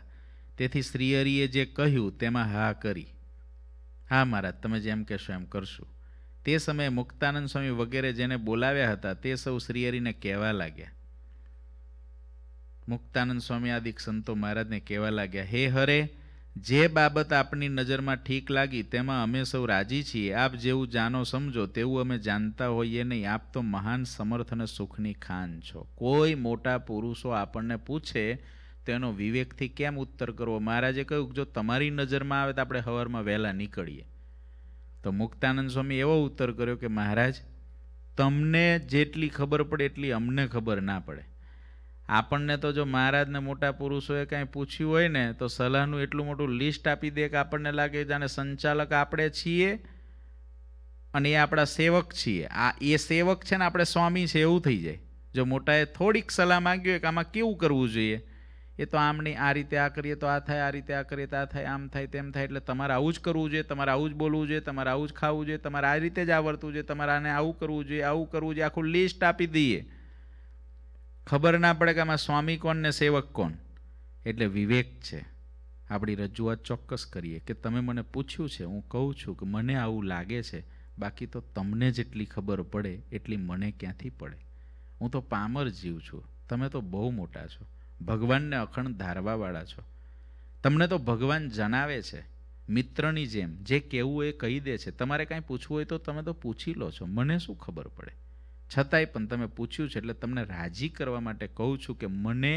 તેથી શ્રીહરિએ જે કહ્યું તેમાં હા કરી હા મહારાજ તમે જેમ કહેશો એમ કરશું તે સમયે મુક્તાનંદ સ્વામી વગેરે જેને બોલાવ્યા હતા તે સૌ શ્રીહરિને કહેવા લાગ્યા મુક્તાનંદ સ્વામી આદિક સંતો મહારાજને કહેવા લાગ્યા હે હરે જે બાબત આપની નજરમાં ઠીક લાગી તેમાં અમે સૌ રાજી છીએ આપ જેવું જાણો સમજો તેવું અમે જાણતા હોઈએ નહીં આપ તો મહાન સમર્થ અને સુખની ખાન છો કોઈ મોટા પુરુષો આપણને પૂછે તેનો વિવેકથી કેમ ઉત્તર કરવો મહારાજે કહ્યું જો તમારી નજરમાં આવે તો આપણે હવરમાં વહેલા નીકળીએ તો મુક્તાનંદ સ્વામી એવો ઉત્તર કર્યો કે મહારાજ તમને જેટલી ખબર પડે એટલી અમને ખબર ના પડે આપણને તો જો મહારાજને મોટા પુરુષોએ કાંઈ પૂછ્યું હોય ને તો સલાહનું એટલું મોટું લિસ્ટ આપી દે કે આપણને લાગે જાણે સંચાલક આપણે છીએ અને એ આપણા સેવક છીએ આ એ સેવક છે ને આપણે સ્વામી છે એવું થઈ જાય જો મોટાએ થોડીક સલાહ માંગી હોય કે આમાં કેવું કરવું જોઈએ એ તો આમની આ રીતે આ કરીએ તો આ થાય આ રીતે આ કરીએ તો આ થાય આમ થાય તેમ થાય એટલે તમારે આવું જ કરવું જોઈએ તમારે આવું જ બોલવું જોઈએ તમારે આવું જ ખાવું જોઈએ તમારે આ રીતે જ આવડતું જોઈએ તમારે આને આવું કરવું જોઈએ આવું કરવું જોઈએ આખું લિસ્ટ આપી દઈએ ખબર ના પડે કે આમાં સ્વામી કોણ ને સેવક કોણ એટલે વિવેક છે આપણી રજૂઆત ચોક્કસ કરીએ કે તમે મને પૂછ્યું છે હું કહું છું કે મને આવું લાગે છે બાકી તો તમને જેટલી ખબર પડે એટલી મને ક્યાંથી પડે હું તો પામર જીવ છું તમે તો બહુ મોટા છો ભગવાનને અખંડ ધારવાવાળા છો તમને તો ભગવાન જણાવે છે મિત્રની જેમ જે કહેવું એ કહી દે છે તમારે કાંઈ પૂછવું હોય તો તમે તો પૂછી લો છો મને શું ખબર પડે છતાંય પણ તમે પૂછ્યું છે એટલે તમને રાજી કરવા માટે કહું છું કે મને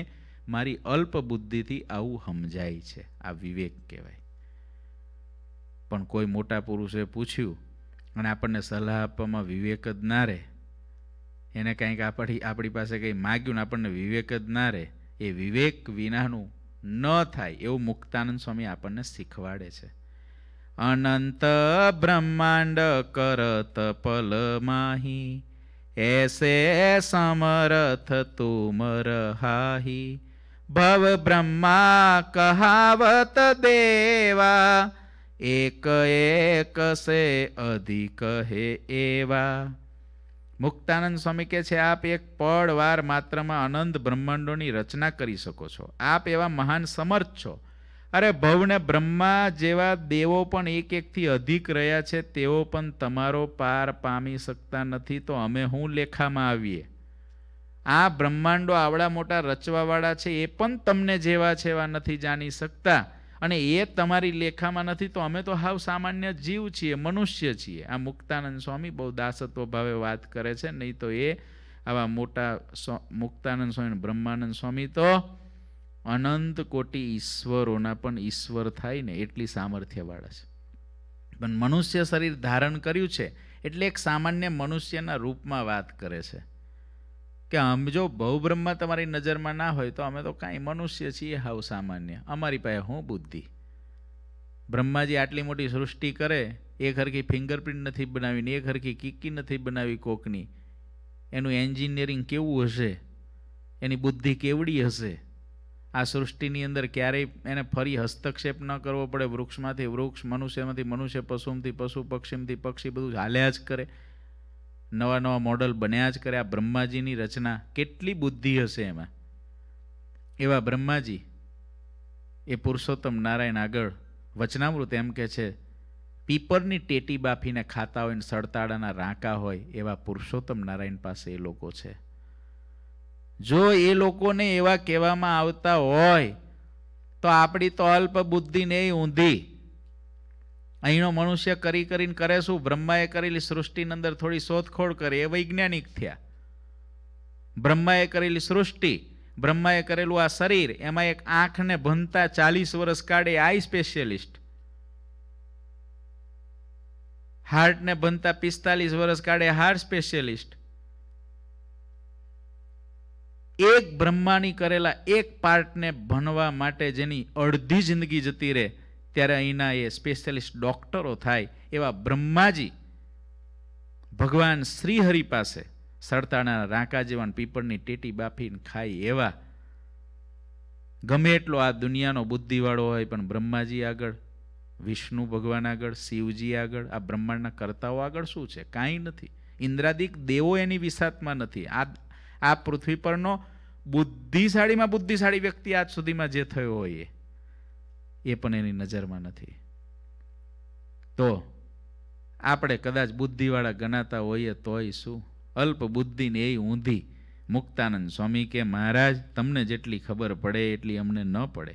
મારી અલ્પ બુદ્ધિથી આવું સમજાય છે આ વિવેક કહેવાય પણ કોઈ મોટા પુરુષે પૂછ્યું અને આપણને સલાહ આપવામાં વિવેક જ ના રહે એને કાંઈક આપણી આપણી પાસે કંઈ માગ્યું ને આપણને વિવેક જ ના રહે એ વિવેક વિનાનું ન થાય એવું મુક્તાનંદ સ્વામી આપણને શીખવાડે છે અનંત બ્રહ્માંડ કરત પલ માહી ऐसे समरथ तुमर हाही भव ब्रह्मा कहावत देवा एक એક સે અધિક હે એવા મુક્તાનંદ સ્વામી કે છે આપ એક પળવાર માત્રમાં અનંત બ્રહ્માંડોની રચના કરી શકો છો આપ એવા મહાન સમર્થ છો અરે ભવને બ્રહ્મા જેવા દેવો પણ એક એકથી અધિક રહ્યા છે તેઓ પણ તમારો પાર પામી શકતા નથી તો અમે હું લેખામાં આવીએ આ બ્રહ્માંડો આવડા મોટા રચવાવાળા છે એ પણ તમને જેવા છે એવા નથી જાણી શકતા અને એ તમારી લેખામાં નથી તો અમે તો હાવ સામાન્ય જીવ છીએ મનુષ્ય છીએ આ મુક્તાનંદ સ્વામી બહુ દાસત્વ ભાવે વાત કરે છે નહીં તો એ આવા મોટા મુક્તાનંદ સ્વામી બ્રહ્માનંદ સ્વામી તો અનંત કોટી ઈશ્વરોના પણ ઈશ્વર થાય ને એટલી સામર્થ્યવાળા છે પણ મનુષ્ય શરીર ધારણ કર્યું છે એટલે એક સામાન્ય મનુષ્યના રૂપમાં વાત કરે છે કે આમ જો બહુબ્રહ્મ તમારી નજરમાં ના હોય તો અમે તો કાંઈ મનુષ્ય છીએ હાવ સામાન્ય અમારી પાસે હું બુદ્ધિ બ્રહ્માજી આટલી મોટી સૃષ્ટિ કરે એ હરખી ફિંગરપ્રિન્ટ નથી બનાવીને એ હરખી કિક્કી નથી બનાવી કોકની એનું એન્જિનિયરિંગ કેવું હશે એની બુદ્ધિ કેવડી હશે આ સૃષ્ટિની અંદર ક્યારેય એને ફરી હસ્તક્ષેપ ન કરવો પડે વૃક્ષમાંથી વૃક્ષ મનુષ્યમાંથી મનુષ્ય પશુમાંથી પશુ પક્ષીમાંથી પક્ષી બધું હાલ્યા જ કરે નવા નવા મોડલ બન્યા જ કરે આ બ્રહ્માજીની રચના કેટલી બુદ્ધિ હશે એમાં એવા બ્રહ્માજી એ પુરુષોત્તમ નારાયણ આગળ વચનામૃત એમ કે છે પીપરની ટેટી બાફીને ખાતા હોય ને સડતાડાના રાંકા હોય એવા પુરુષોત્તમ નારાયણ પાસે એ લોકો છે જો એ લોકોને એવા કહેવામાં આવતા હોય તો આપણી તો અલ્પ બુદ્ધિ ને ઊંધી અહીંનો મનુષ્ય કરી કરીને કરે શું બ્રહ્માએ કરેલી સૃષ્ટિની અંદર થોડી શોધખોળ કરી એ વૈજ્ઞાનિક થયા બ્રહ્માએ કરેલી સૃષ્ટિ બ્રહ્માએ કરેલું આ શરીર એમાં એક આંખને ભનતા ચાલીસ વર્ષ કાઢે આઈ સ્પેશિયલિસ્ટ હાર્ટને ભનતા પિસ્તાલીસ વર્ષ કાઢે હાર્ટ સ્પેશિયલિસ્ટ એક બ્રહ્માની કરેલા એક પાર્ટને ભણવા માટે જેની અડધી જિંદગી જતી રહે ત્યારે અહીંના એ સ્પેશિયાલિસ્ટ ડૉક્ટરો થાય એવા બ્રહ્માજી ભગવાન શ્રીહરિ પાસે સરતાણા રાંકા જેવાન પીપળની ટેટી બાફીને ખાય એવા ગમે એટલો આ દુનિયાનો બુદ્ધિવાળો હોય પણ બ્રહ્માજી આગળ વિષ્ણુ ભગવાન આગળ શિવજી આગળ આ બ્રહ્માંડના કર્તાઓ આગળ શું છે કાંઈ નથી ઇન્દ્રાદિક દેવો એની વિસાતમાં નથી આ આ પૃથ્વી પરનો બુદ્ધિશાળીમાં બુદ્ધિશાળી વ્યક્તિ આજ સુધીમાં જે થયો હોય એ પણ એની નજરમાં નથી તો આપણે કદાચ બુદ્ધિવાળા ગણાતા હોઈએ તોય શું અલ્પ બુદ્ધિને એ ઊંધી મુક્તાનંદ સ્વામી કે મહારાજ તમને જેટલી ખબર પડે એટલી અમને ન પડે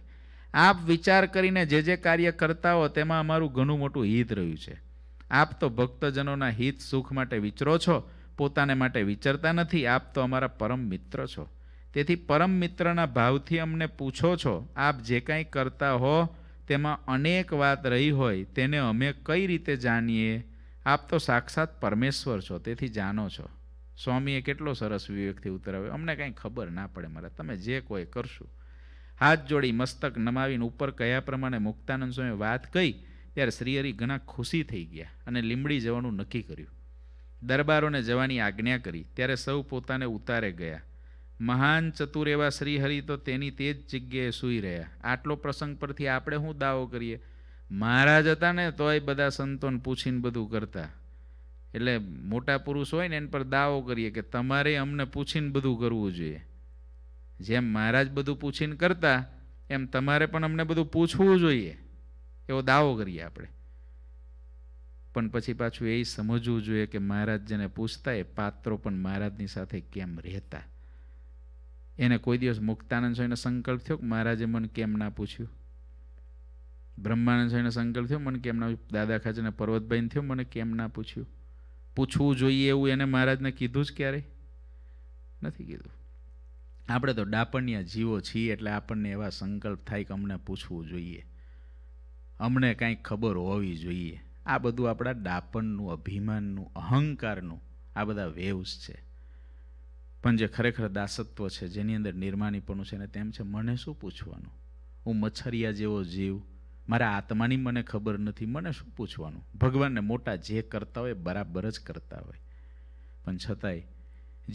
આપ વિચાર કરીને જે જે કાર્ય કરતા હો તેમાં અમારું ઘણું મોટું હિત રહ્યું છે આપ તો ભક્તજનોના હિત સુખ માટે વિચરો છો પોતાને માટે વિચારતા નથી આપ તો અમારા પરમ મિત્ર છો તેથી પરમ મિત્રના ભાવથી અમને પૂછો છો આપ જે કાંઈ કરતા હો તેમાં અનેક વાત રહી હોય તેને અમે કઈ રીતે જાણીએ આપ તો સાક્ષાત પરમેશ્વર છો તેથી જાણો છો સ્વામીએ કેટલો સરસ વિવેકથી ઉતરાવ્યો અમને કાંઈ ખબર ના પડે મારા તમે જે કોઈ કરશું હાથ જોડી મસ્તક નમાવીને ઉપર કયા પ્રમાણે મુક્તાનંદ સ્વામી વાત કહી ત્યારે શ્રીહરિ ઘણા ખુશી થઈ ગયા અને લીમડી જવાનું નક્કી કર્યું દરબારોને જવાની આજ્ઞા કરી ત્યારે સૌ પોતાને ઉતારે ગયા મહાન ચતુર એવા શ્રીહરિ તો તેની તે જ જગ્યાએ સૂઈ રહ્યા આટલો પ્રસંગ પરથી આપણે શું દાવો કરીએ મહારાજ હતા ને તોય બધા સંતોને પૂછીને બધું કરતા એટલે મોટા પુરુષ હોય ને એના પર દાવો કરીએ કે તમારે અમને પૂછીને બધું કરવું જોઈએ જેમ મહારાજ બધું પૂછીને કરતા એમ તમારે પણ અમને બધું પૂછવું જોઈએ એવો દાવો કરીએ આપણે પણ પછી પાછું એ સમજવું જોઈએ કે મહારાજ જેને પૂછતા એ પાત્રો પણ મહારાજની સાથે કેમ રહેતા એને કોઈ દિવસ મુક્તાનંદ સ્વામીનો સંકલ્પ થયો કે મહારાજે મન કેમ ના પૂછ્યું બ્રહ્માનંદ સ્વામીનો સંકલ્પ થયો મને કેમ ના દાદા ખાચરના પર્વતભાઈને થયો મને કેમ ના પૂછ્યું પૂછવું જોઈએ એવું એને મહારાજને કીધું જ ક્યારેય નથી કીધું આપણે તો ડાપણિયા જીવો છીએ એટલે આપણને એવા સંકલ્પ થાય કે અમને પૂછવું જોઈએ અમને કાંઈક ખબર હોવી જોઈએ આ બધું આપણા ડાપણનું અભિમાનનું અહંકારનું આ બધા વેવ્સ છે પણ જે ખરેખર દાસત્વ છે જેની અંદર નિર્માણીપણું છે ને તેમ છે મને શું પૂછવાનું હું મચ્છરિયા જેવો જીવ મારા આત્માની મને ખબર નથી મને શું પૂછવાનું ભગવાનને મોટા જે કરતા હોય બરાબર જ કરતા હોય પણ છતાંય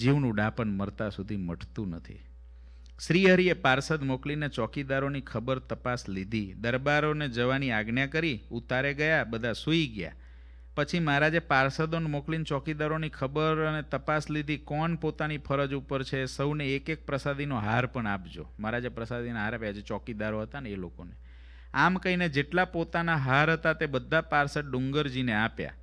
જીવનું ડાપણ મરતા સુધી મટતું નથી શ્રીહરિએ પાર્ષદ મોકલીને ચોકીદારોની ખબર તપાસ લીધી દરબારોને જવાની આજ્ઞા કરી ઉતારે ગયા બધા સૂઈ ગયા પછી મહારાજે પાર્ષદોને મોકલીને ચોકીદારોની ખબર અને તપાસ લીધી કોણ પોતાની ફરજ ઉપર છે સૌને એક એક પ્રસાદીનો હાર પણ આપજો મહારાજે પ્રસાદીના હાર આપ્યા જે ચોકીદારો હતા ને એ લોકોને આમ કહીને જેટલા પોતાના હાર હતા તે બધા પાર્ષદ ડુંગરજીને આપ્યા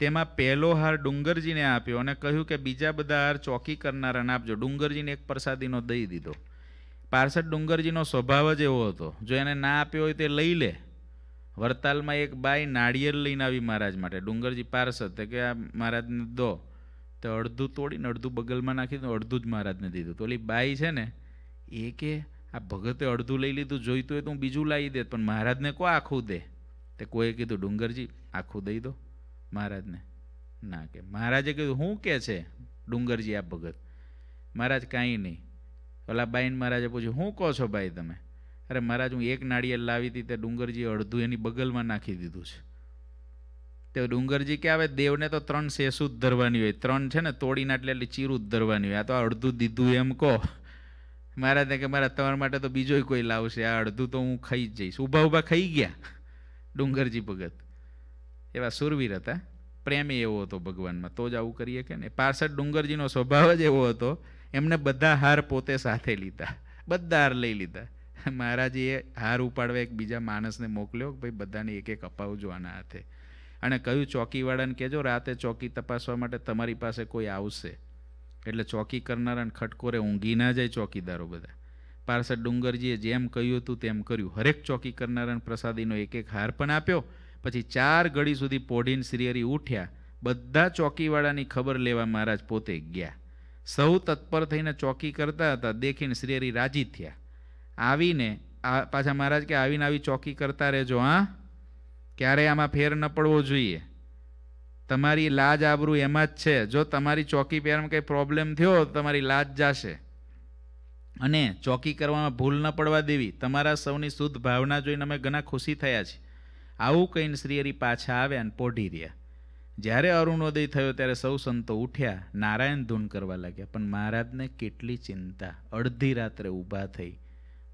તેમાં પહેલો હાર ડુંગરજીને આપ્યો અને કહ્યું કે બીજા બધા હાર ચોકી કરનારાને આપજો ડુંગરજીને એક પ્રસાદીનો દઈ દીધો પાર્સદ ડુંગરજીનો સ્વભાવ જ એવો હતો જો એને ના આપ્યો હોય તે લઈ લે વડતાલમાં એક બાઈ નાળિયેર લઈને આવી મહારાજ માટે ડુંગરજી પાર્સદ કે આ મહારાજને દો તો અડધું તોડીને અડધું બગલમાં નાખી દીધું અડધું જ મહારાજને દીધું તો ઓલી બાઈ છે ને એ કે આ ભગતે અડધું લઈ લીધું જોઈતું હોય તો હું બીજું લાવી દેત પણ મહારાજને કો આખું દે તે કોઈએ કીધું ડુંગરજી આખું દઈ દો મહારાજને ના કે મહારાજે કીધું શું કે છે ડુંગરજી આ ભગત મહારાજ કાંઈ નહીં ઓલા બાઈન મહારાજે પૂછ્યું શું કહો છો ભાઈ તમે અરે મહારાજ હું એક નાળિયેર લાવી હતી તે ડુંગરજી અડધું એની બગલમાં નાખી દીધું છે તે ડુંગરજી કે આવે દેવને તો ત્રણ શેસું જ ધરવાની હોય ત્રણ છે ને તોડીને એટલે એટલે ચીરું જ ધરવાની હોય આ તો અડધું દીધું એમ કહો મહારાજને કે મારા તમારા માટે તો બીજો કોઈ લાવશે આ અડધું તો હું ખાઈ જ જઈશ ઊભા ઊભા ખાઈ ગયા ડુંગરજી ભગત એવા સુરવીર હતા પ્રેમી એવો હતો ભગવાનમાં તો જ આવું કરીએ કે ને પાર્સદ ડુંગરજીનો સ્વભાવ જ એવો હતો એમને બધા હાર પોતે સાથે લીધા બધા હાર લઈ લીધા મહારાજીએ હાર ઉપાડવા એક બીજા માણસને મોકલ્યો કે ભાઈ બધાને એક એક અપાવજો આના હાથે અને કહ્યું ચોકીવાળાને કહેજો રાતે ચોકી તપાસવા માટે તમારી પાસે કોઈ આવશે એટલે ચોકી કરનારાને ખટકોરે ઊંઘી ના જાય ચોકીદારો બધા પાર્ષદ ડુંગરજીએ જેમ કહ્યું હતું તેમ કર્યું હરેક ચોકી કરનારાને પ્રસાદીનો એક એક હાર પણ આપ્યો પછી ચાર ઘડી સુધી પોઢીને શ્રીહરિ ઉઠ્યા બધા ચોકીવાળાની ખબર લેવા મહારાજ પોતે ગયા સૌ તત્પર થઈને ચોકી કરતા હતા દેખીને શ્રીહરિ રાજી થયા આવીને આ પાછા મહારાજ કે આવીને આવી ચોકી કરતા રહેજો હા ક્યારે આમાં ફેર ન પડવો જોઈએ તમારી લાજ આબરૂ એમાં જ છે જો તમારી ચોકી પહેરવામાં કંઈ પ્રોબ્લેમ થયો તમારી લાજ જશે અને ચોકી કરવામાં ભૂલ ન પડવા દેવી તમારા સૌની શુદ્ધ ભાવના જોઈને અમે ઘણા ખુશી થયા છીએ આવું કહીને શ્રીહરિ પાછા આવ્યા અને પોઢી રહ્યા જ્યારે અરુણોદય થયો ત્યારે સૌ સંતો ઉઠ્યા નારાયણ ધૂન કરવા લાગ્યા પણ મહારાજને કેટલી ચિંતા અડધી રાત્રે ઊભા થઈ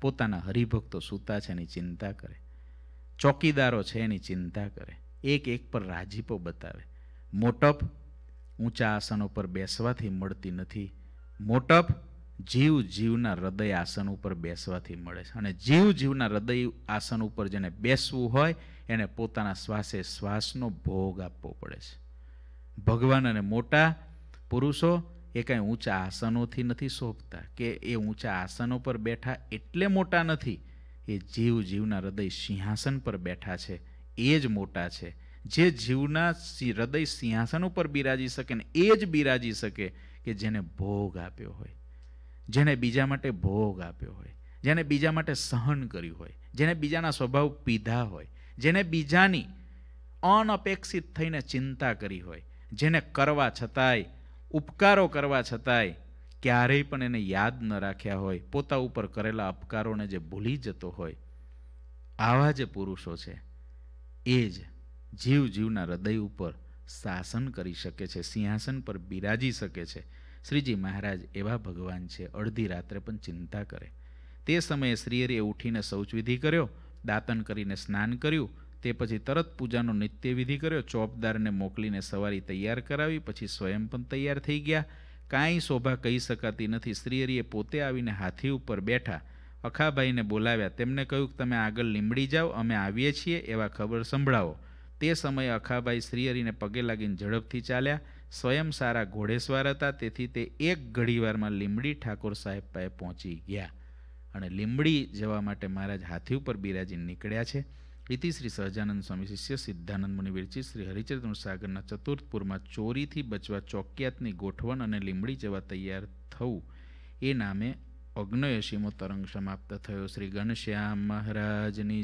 પોતાના હરિભક્તો સૂતા છે એની ચિંતા કરે ચોકીદારો છે એની ચિંતા કરે એક એક પર રાજીપો બતાવે મોટપ ઊંચા આસનો પર બેસવાથી મળતી નથી મોટપ જીવ જીવના હૃદય આસન ઉપર બેસવાથી મળે છે અને જીવ જીવના હૃદય આસન ઉપર જેને બેસવું હોય એને પોતાના શ્વાસે શ્વાસનો ભોગ આપવો પડે છે ભગવાન અને મોટા પુરુષો એ કાંઈ ઊંચા આસનોથી નથી શોભતા કે એ ઊંચા આસનો પર બેઠા એટલે મોટા નથી એ જીવ જીવના હૃદય સિંહાસન પર બેઠા છે એ જ મોટા છે જે જીવના હૃદય સિંહાસન ઉપર બિરાજી શકે ને એ જ બિરાજી શકે કે જેને ભોગ આપ્યો હોય જેને બીજા માટે ભોગ આપ્યો હોય જેણે બીજા માટે સહન કર્યું હોય જેને બીજાના સ્વભાવ પીધા હોય જેને બીજાની અનપેક્ષિત થઈને ચિંતા કરી હોય જેને કરવા છતાંય ઉપકારો કરવા છતાંય ક્યારેય પણ એને યાદ ન રાખ્યા હોય પોતા ઉપર કરેલા અપકારોને જે ભૂલી જતો હોય આવા જે પુરુષો છે એ જ જીવ જીવના હૃદય ઉપર શાસન કરી શકે છે સિંહાસન પર બિરાજી શકે છે શ્રીજી મહારાજ એવા ભગવાન છે અડધી રાત્રે પણ ચિંતા કરે તે સમયે શ્રીહરિએ ઉઠીને શૌચવિધિ કર્યો દાતન કરીને સ્નાન કર્યું તે પછી તરત પૂજાનો નિત્યવિધિ કર્યો ચોપદારને મોકલીને સવારી તૈયાર કરાવી પછી સ્વયં પણ તૈયાર થઈ ગયા કાંઈ શોભા કહી શકાતી નથી શ્રીહરિએ પોતે આવીને હાથી ઉપર બેઠા અખાભાઈને બોલાવ્યા તેમને કહ્યું કે તમે આગળ લીમડી જાઓ અમે આવીએ છીએ એવા ખબર સંભળાવો તે સમયે અખાભાઈ શ્રીહરિને પગે લાગીને ઝડપથી ચાલ્યા સ્વયં સારા ઘોડેસવાર હતા તેથી તે એક ઘડીવારમાં લીમડી ઠાકોર સાહેબ પાસે પહોંચી ગયા અને લીંબડી જવા માટે મહારાજ હાથી ઉપર બિરાજી નીકળ્યા છે ઇતિ શ્રી સહજાનંદ સ્વામી શિષ્ય સિદ્ધાનંદ મુનિ વિરચિત શ્રી હરિચરિત્ર સાગરના ચતુર્થપુરમાં ચોરીથી બચવા ચોક્યાતની ગોઠવણ અને લીંબડી જવા તૈયાર થવું એ નામે અગ્નયશીમો તરંગ સમાપ્ત થયો શ્રી ગણશ્યામ મહારાજની